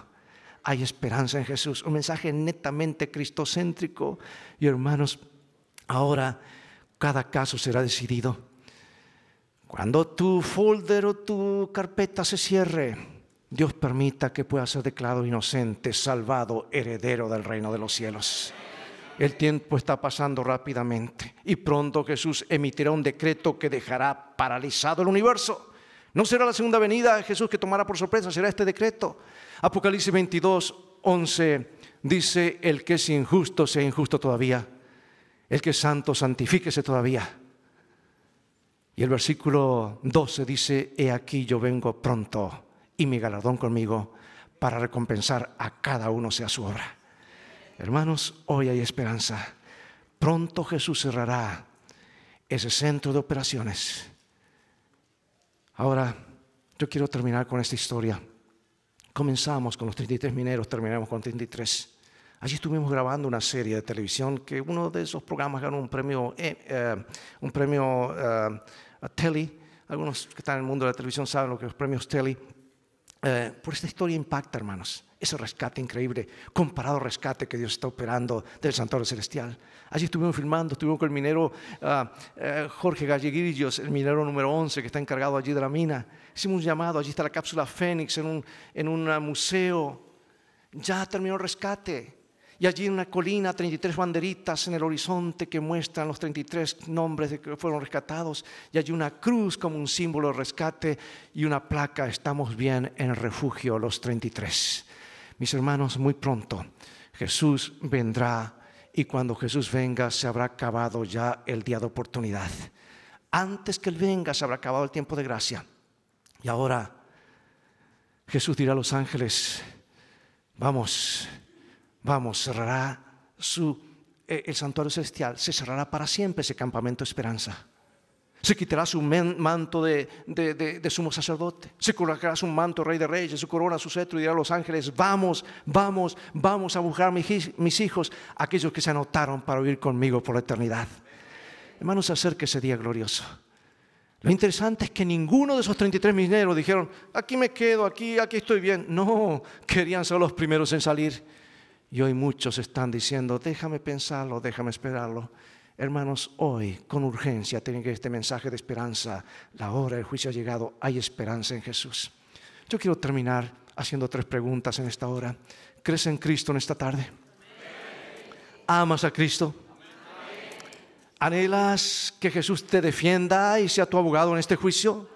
Speaker 11: Hay esperanza en Jesús, un mensaje netamente cristocéntrico. Y hermanos, ahora cada caso será decidido. Cuando tu folder o tu carpeta se cierre, Dios permita que pueda ser declarado inocente, salvado, heredero del reino de los cielos. El tiempo está pasando rápidamente y pronto Jesús emitirá un decreto que dejará paralizado el universo. No será la segunda venida de Jesús que tomará por sorpresa, será este decreto. Apocalipsis 22, 11 dice, el que es injusto sea injusto todavía, el que es santo santifíquese todavía. Y el versículo 12 dice, he aquí yo vengo pronto y mi galardón conmigo para recompensar a cada uno sea su obra. Hermanos, hoy hay esperanza. Pronto Jesús cerrará ese centro de operaciones. Ahora, yo quiero terminar con esta historia. Comenzamos con los 33 mineros, terminamos con 33. Allí estuvimos grabando una serie de televisión que uno de esos programas ganó un premio, eh, eh, un premio eh, a Telly. Algunos que están en el mundo de la televisión saben lo que los premios Telly eh, por esta historia impacta, hermanos. Ese rescate increíble, comparado al rescate que Dios está operando del santuario celestial. Allí estuvimos filmando, estuvimos con el minero ah, eh, Jorge Galleguillos, el minero número 11 que está encargado allí de la mina. Hicimos un llamado, allí está la cápsula Fénix en un, en un museo. Ya terminó el rescate y allí en una colina 33 banderitas en el horizonte que muestran los 33 nombres que fueron rescatados y allí una cruz como un símbolo de rescate y una placa, estamos bien en el refugio los 33. Mis hermanos, muy pronto Jesús vendrá y cuando Jesús venga se habrá acabado ya el día de oportunidad. Antes que Él venga se habrá acabado el tiempo de gracia. Y ahora Jesús dirá a los ángeles, vamos, vamos, cerrará su, eh, el santuario celestial, se cerrará para siempre ese campamento de esperanza. Se quitará su manto de, sumo sacerdote. Se colocará su manto rey de reyes, su corona, su cetro y dirá a los ángeles, vamos, vamos, vamos a buscar mis, mis hijos, aquellos que se anotaron para vivir conmigo por la eternidad. Hermanos, acerca ese día glorioso. Lo interesante es que ninguno de esos 33 mineros dijeron, aquí me quedo, aquí, aquí estoy bien. No, querían ser los primeros en salir. Y hoy muchos están diciendo, déjame pensarlo, déjame esperarlo. Hermanos, hoy con urgencia tienen que este mensaje de esperanza. La hora del juicio ha llegado, hay esperanza en Jesús. Yo quiero terminar haciendo tres preguntas en esta hora. ¿Crees en Cristo en esta tarde? ¿Amas a Cristo? ¿Anhelas que Jesús te defienda y sea tu abogado en este juicio?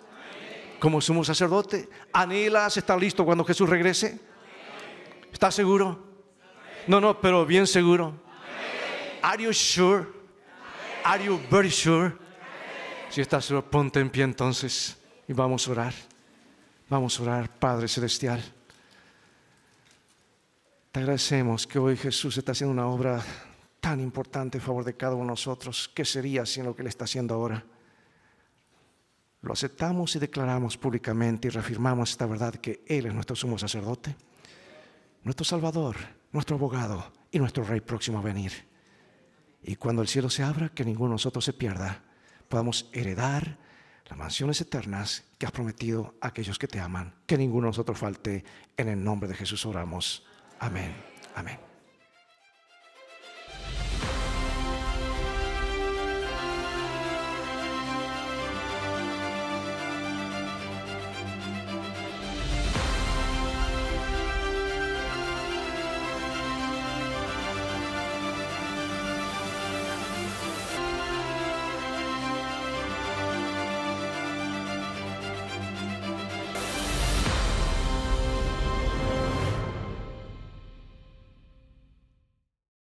Speaker 11: Como sumo sacerdote, ¿anhelas estar listo cuando Jesús regrese? ¿Estás seguro? No, no, pero bien seguro. Are you sure? Are you very sure? Si estás seguro, ponte en pie entonces y vamos a orar. Vamos a orar, Padre Celestial. Te agradecemos que hoy Jesús está haciendo una obra tan importante en favor de cada uno de nosotros. ¿Qué sería sin lo que le está haciendo ahora? Lo aceptamos y declaramos públicamente y reafirmamos esta verdad que Él es nuestro sumo sacerdote, nuestro Salvador nuestro abogado y nuestro rey próximo a venir. Y cuando el cielo se abra, que ninguno de nosotros se pierda, podamos heredar las mansiones eternas que has prometido a aquellos que te aman. Que ninguno de nosotros falte. En el nombre de Jesús oramos. Amén. Amén.